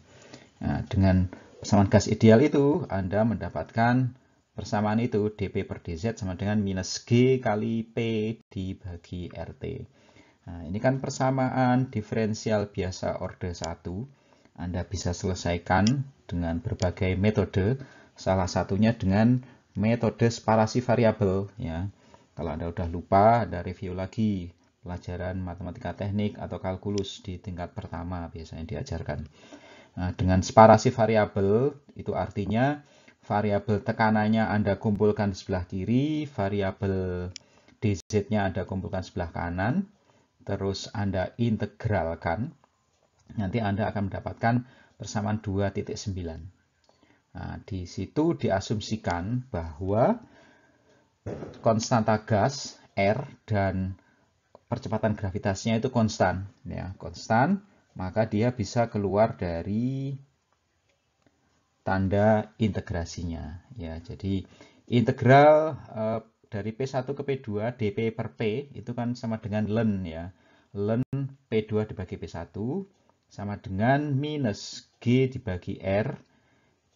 A: nah dengan persamaan gas ideal itu Anda mendapatkan Persamaan itu dp per dz sama dengan minus g kali p dibagi rt. Nah, ini kan persamaan diferensial biasa orde 1. Anda bisa selesaikan dengan berbagai metode, salah satunya dengan metode separasi variabel ya. Kalau Anda udah lupa, Anda review lagi pelajaran matematika teknik atau kalkulus di tingkat pertama biasanya diajarkan. Nah, dengan separasi variabel itu artinya variabel tekanannya Anda kumpulkan sebelah kiri, variabel DZ-nya Anda kumpulkan sebelah kanan, terus Anda integralkan, nanti Anda akan mendapatkan persamaan 2.9. Nah, di situ diasumsikan bahwa konstanta gas R dan percepatan gravitasinya itu konstan, ya konstan, maka dia bisa keluar dari tanda integrasinya ya jadi integral eh, dari P1 ke P2 dP per P itu kan sama dengan len ya len P2 dibagi P1 sama dengan minus G dibagi R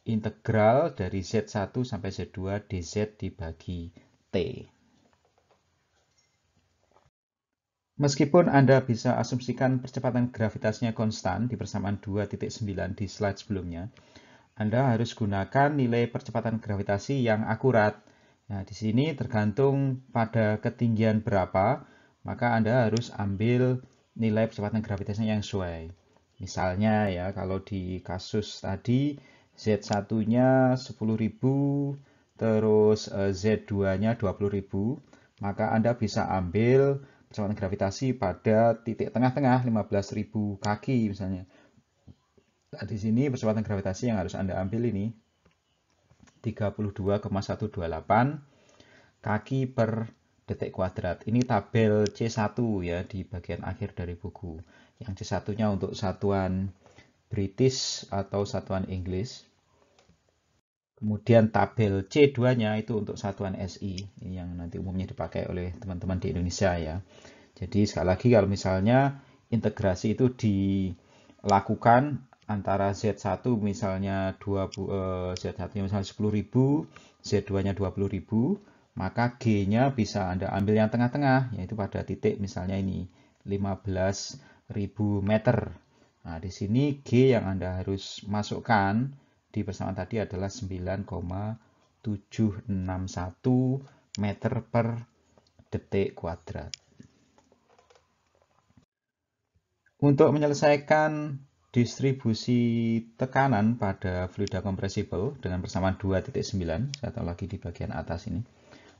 A: integral dari Z1 sampai Z2 DZ dibagi T Meskipun Anda bisa asumsikan percepatan gravitasinya konstan di persamaan 2.9 di slide sebelumnya, anda harus gunakan nilai percepatan gravitasi yang akurat. Nah, di sini tergantung pada ketinggian berapa, maka Anda harus ambil nilai percepatan gravitasinya yang sesuai. Misalnya ya, kalau di kasus tadi Z1-nya 10.000, terus eh, Z2-nya 20.000, maka Anda bisa ambil percepatan gravitasi pada titik tengah-tengah 15.000 kaki misalnya. Nah, di sini percepatan gravitasi yang harus Anda ambil ini 32,128 kaki per detik kuadrat. Ini tabel C1 ya di bagian akhir dari buku. Yang C1-nya untuk satuan British atau satuan Inggris. Kemudian tabel C2-nya itu untuk satuan SI yang nanti umumnya dipakai oleh teman-teman di Indonesia ya. Jadi sekali lagi kalau misalnya integrasi itu dilakukan antara Z1 misalnya 20, eh, Z1 misalnya 10.000, Z2-nya 20.000, maka G-nya bisa Anda ambil yang tengah-tengah, yaitu pada titik misalnya ini 15.000 meter. Nah, di sini G yang Anda harus masukkan di persamaan tadi adalah 9,761 meter per detik kuadrat. Untuk menyelesaikan distribusi tekanan pada fluida kompresibel dengan persamaan 2.9, saya tahu lagi di bagian atas ini,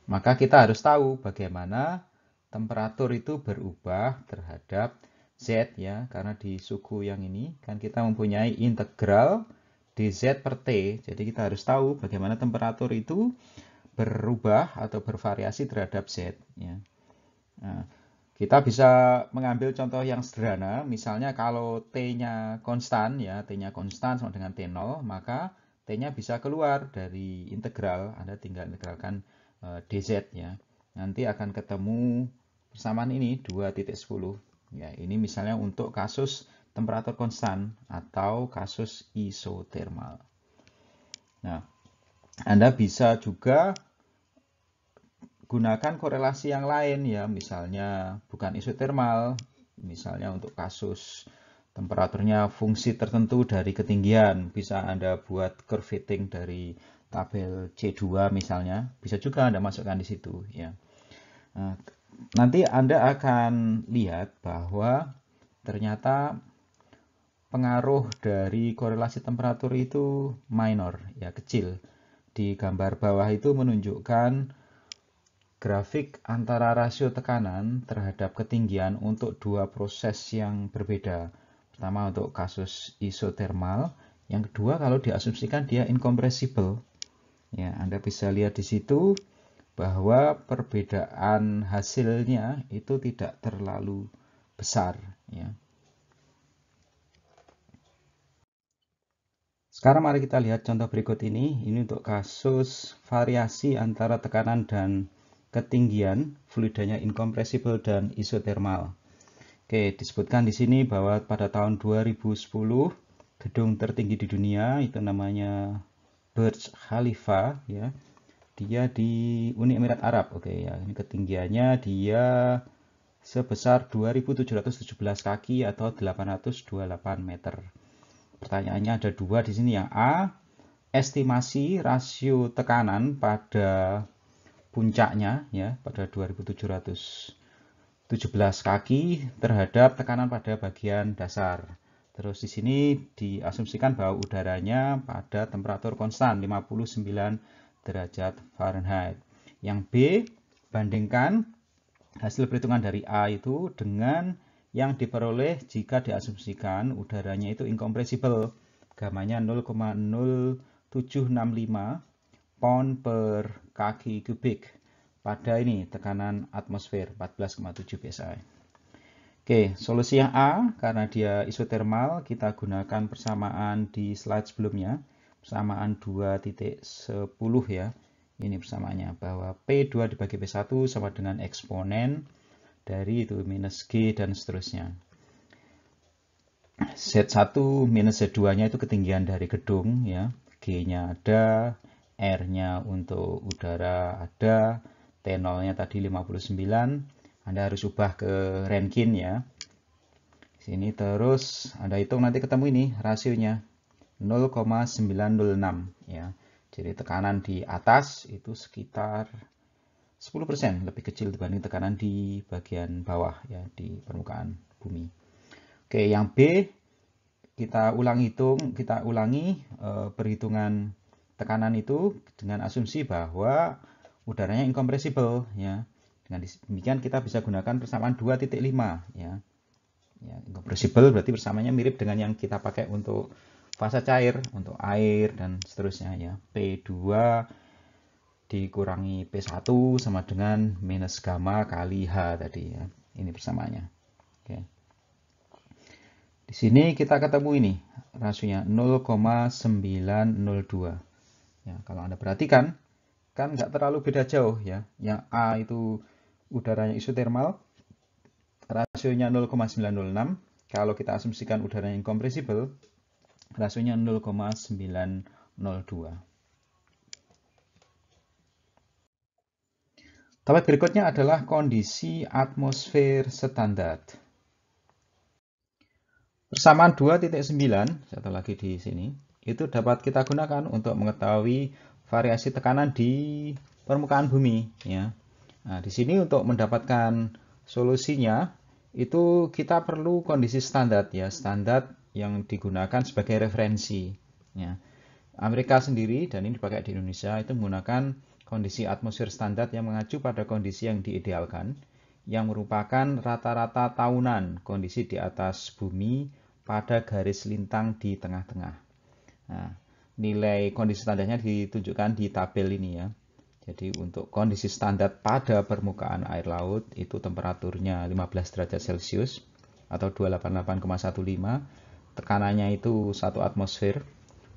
A: maka kita harus tahu bagaimana temperatur itu berubah terhadap Z ya, karena di suku yang ini kan kita mempunyai integral dz per t. Jadi kita harus tahu bagaimana temperatur itu berubah atau bervariasi terhadap z. Ya. Nah, kita bisa mengambil contoh yang sederhana, misalnya kalau T-nya konstan, ya T-nya konstan sama dengan T0, maka T-nya bisa keluar dari integral, Anda tinggal integralkan eh, DZ ya. Nanti akan ketemu persamaan ini 2.10. Ya, ini misalnya untuk kasus temperatur konstan atau kasus isotermal. Nah, Anda bisa juga gunakan korelasi yang lain ya, misalnya bukan isotermal, misalnya untuk kasus temperaturnya fungsi tertentu dari ketinggian, bisa Anda buat curve fitting dari tabel C2 misalnya, bisa juga Anda masukkan di situ ya. Nah, nanti Anda akan lihat bahwa ternyata pengaruh dari korelasi temperatur itu minor ya kecil. Di gambar bawah itu menunjukkan grafik antara rasio tekanan terhadap ketinggian untuk dua proses yang berbeda. Pertama untuk kasus isotermal, yang kedua kalau diasumsikan dia incompressible. Ya, Anda bisa lihat di situ bahwa perbedaan hasilnya itu tidak terlalu besar ya. Sekarang mari kita lihat contoh berikut ini. Ini untuk kasus variasi antara tekanan dan ketinggian, fluidanya incompressible dan isotermal. Oke, disebutkan di sini bahwa pada tahun 2010 gedung tertinggi di dunia itu namanya Burj Khalifa ya. Dia di Uni Emirat Arab. Oke ya, ini ketinggiannya dia sebesar 2717 kaki atau 828 meter. Pertanyaannya ada dua di sini yang A, estimasi rasio tekanan pada puncaknya ya pada 2717 kaki terhadap tekanan pada bagian dasar. Terus di sini diasumsikan bahwa udaranya pada temperatur konstan 59 derajat Fahrenheit. Yang B, bandingkan hasil perhitungan dari A itu dengan yang diperoleh jika diasumsikan udaranya itu incompressible. Gamanya 0,0765 pound per kaki kubik pada ini tekanan atmosfer 14,7 psi. Oke, solusi yang A karena dia isotermal kita gunakan persamaan di slide sebelumnya. Persamaan 2.10 ya. Ini persamaannya bahwa P2 dibagi P1 sama dengan eksponen dari itu minus G dan seterusnya. Z1 minus Z2-nya itu ketinggian dari gedung ya. G-nya ada, R-nya untuk udara ada, T0-nya tadi 59. Anda harus ubah ke Rankin ya. Sini terus Anda hitung nanti ketemu ini rasionya 0,906 ya. Jadi tekanan di atas itu sekitar 10% lebih kecil dibanding tekanan di bagian bawah ya di permukaan bumi. Oke, yang B kita ulang hitung, kita ulangi eh, perhitungan tekanan itu dengan asumsi bahwa udaranya incompressible ya. Dengan demikian kita bisa gunakan persamaan 2.5 ya. Ya, incompressible berarti persamaannya mirip dengan yang kita pakai untuk fase cair, untuk air dan seterusnya ya. P2 dikurangi P1 sama dengan minus gamma kali H tadi ya. Ini persamaannya. Oke. Di sini kita ketemu ini rasionya 0,902. Ya, kalau Anda perhatikan, kan nggak terlalu beda jauh ya. Yang A itu udaranya isotermal, rasionya 0,906. Kalau kita asumsikan udara yang kompresibel, rasionya 0,902. Tapi berikutnya adalah kondisi atmosfer standar. Persamaan 2.9, satu lagi di sini itu dapat kita gunakan untuk mengetahui variasi tekanan di permukaan bumi ya. Nah, di sini untuk mendapatkan solusinya itu kita perlu kondisi standar ya, standar yang digunakan sebagai referensi ya. Amerika sendiri dan ini dipakai di Indonesia itu menggunakan kondisi atmosfer standar yang mengacu pada kondisi yang diidealkan yang merupakan rata-rata tahunan kondisi di atas bumi pada garis lintang di tengah-tengah. Nah, nilai kondisi standarnya ditunjukkan di tabel ini ya. Jadi untuk kondisi standar pada permukaan air laut itu temperaturnya 15 derajat Celcius atau 288,15, tekanannya itu 1 atmosfer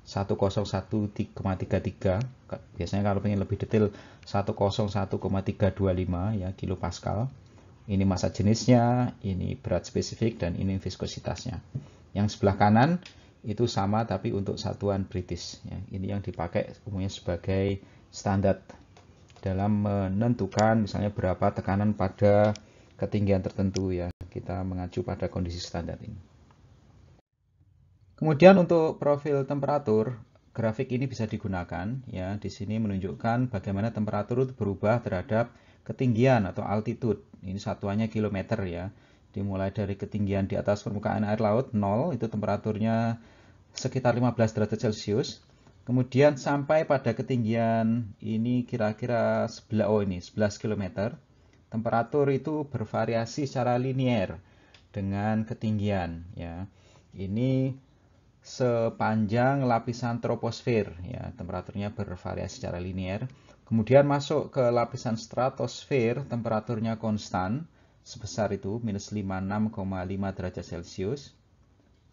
A: 1,0133, biasanya kalau ingin lebih detail 101,325 ya kilopascal. ini masa jenisnya ini berat spesifik dan ini viskositasnya yang sebelah kanan itu sama tapi untuk satuan British. Ya. Ini yang dipakai umumnya sebagai standar dalam menentukan misalnya berapa tekanan pada ketinggian tertentu ya. Kita mengacu pada kondisi standar ini. Kemudian untuk profil temperatur, grafik ini bisa digunakan ya. Di sini menunjukkan bagaimana temperatur berubah terhadap ketinggian atau altitude. Ini satuannya kilometer ya dimulai dari ketinggian di atas permukaan air laut 0 itu temperaturnya sekitar 15 derajat celcius kemudian sampai pada ketinggian ini kira-kira sebelah oh ini 11 km temperatur itu bervariasi secara linier dengan ketinggian ya ini sepanjang lapisan troposfer ya temperaturnya bervariasi secara linier kemudian masuk ke lapisan stratosfer temperaturnya konstan sebesar itu minus 56,5 derajat celcius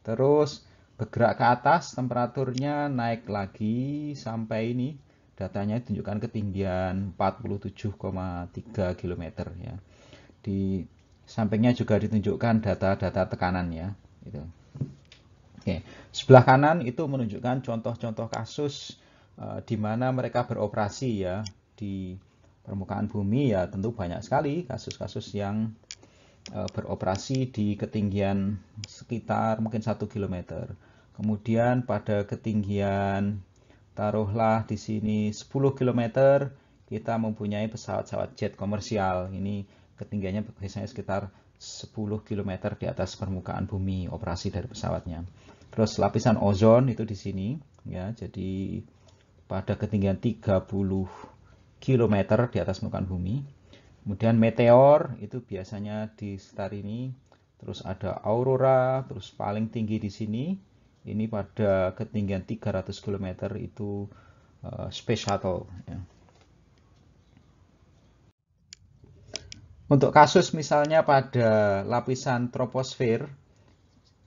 A: terus bergerak ke atas temperaturnya naik lagi sampai ini datanya ditunjukkan ketinggian 47,3 km ya di sampingnya juga ditunjukkan data-data tekanan ya itu Oke, sebelah kanan itu menunjukkan contoh-contoh kasus uh, di mana mereka beroperasi ya di permukaan bumi ya tentu banyak sekali kasus-kasus yang eh, beroperasi di ketinggian sekitar mungkin 1 km. Kemudian pada ketinggian taruhlah di sini 10 km kita mempunyai pesawat-pesawat jet komersial. Ini ketinggiannya biasanya sekitar 10 km di atas permukaan bumi operasi dari pesawatnya. Terus lapisan ozon itu di sini ya. Jadi pada ketinggian 30 km di atas permukaan bumi. Kemudian meteor itu biasanya di sekitar ini. Terus ada aurora, terus paling tinggi di sini. Ini pada ketinggian 300 km itu uh, space shuttle. Ya. Untuk kasus misalnya pada lapisan troposfer,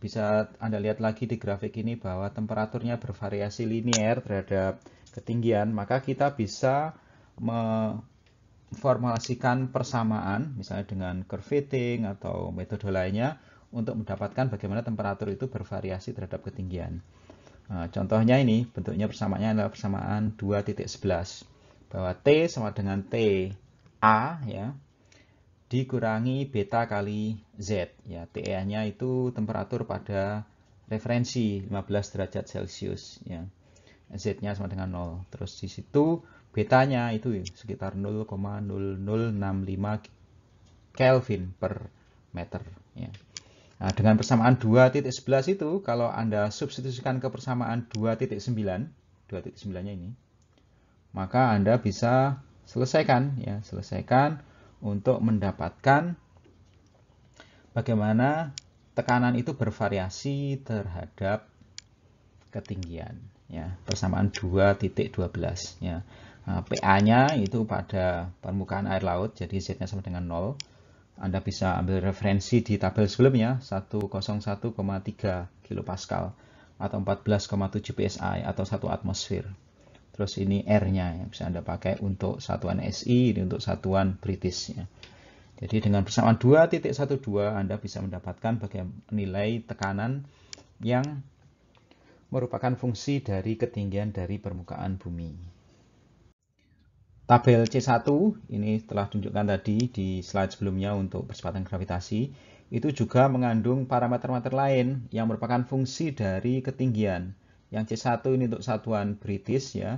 A: bisa Anda lihat lagi di grafik ini bahwa temperaturnya bervariasi linier terhadap ketinggian, maka kita bisa memformulasikan persamaan misalnya dengan curve fitting atau metode lainnya untuk mendapatkan bagaimana temperatur itu bervariasi terhadap ketinggian. Nah, contohnya ini bentuknya persamaannya adalah persamaan 2.11 bahwa T sama dengan T A ya dikurangi beta kali Z ya TA-nya itu temperatur pada referensi 15 derajat Celcius ya Z-nya sama dengan 0. Terus di situ betanya itu ya, sekitar 0,0065 Kelvin per meter ya. Nah, dengan persamaan 2.11 itu kalau Anda substitusikan ke persamaan 2.9 2.9 nya ini maka Anda bisa selesaikan ya selesaikan untuk mendapatkan bagaimana tekanan itu bervariasi terhadap ketinggian ya persamaan 2.12 ya Eh, PA-nya itu pada permukaan air laut, jadi Z-nya sama dengan 0. Anda bisa ambil referensi di tabel sebelumnya, 101,3 kilopascal atau 14,7 psi atau 1 atmosfer. Terus ini R-nya ya, bisa Anda pakai untuk satuan SI, ini untuk satuan British. Ya. Jadi dengan persamaan 2.12 Anda bisa mendapatkan bagaimana nilai tekanan yang merupakan fungsi dari ketinggian dari permukaan bumi. Tabel C1 ini telah tunjukkan tadi di slide sebelumnya untuk percepatan gravitasi itu juga mengandung parameter-parameter lain yang merupakan fungsi dari ketinggian. Yang C1 ini untuk satuan British ya.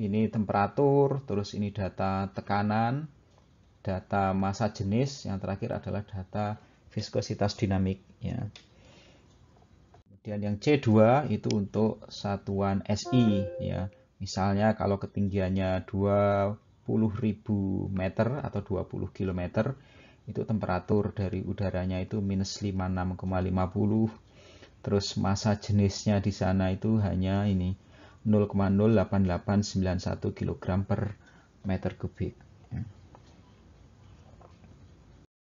A: Ini temperatur, terus ini data tekanan, data massa jenis, yang terakhir adalah data viskositas dinamik ya. Kemudian yang C2 itu untuk satuan SI ya. Misalnya kalau ketinggiannya 20.000 meter atau 20 km, itu temperatur dari udaranya itu minus 56,50. Terus masa jenisnya di sana itu hanya ini 0,08891 kg per meter kubik.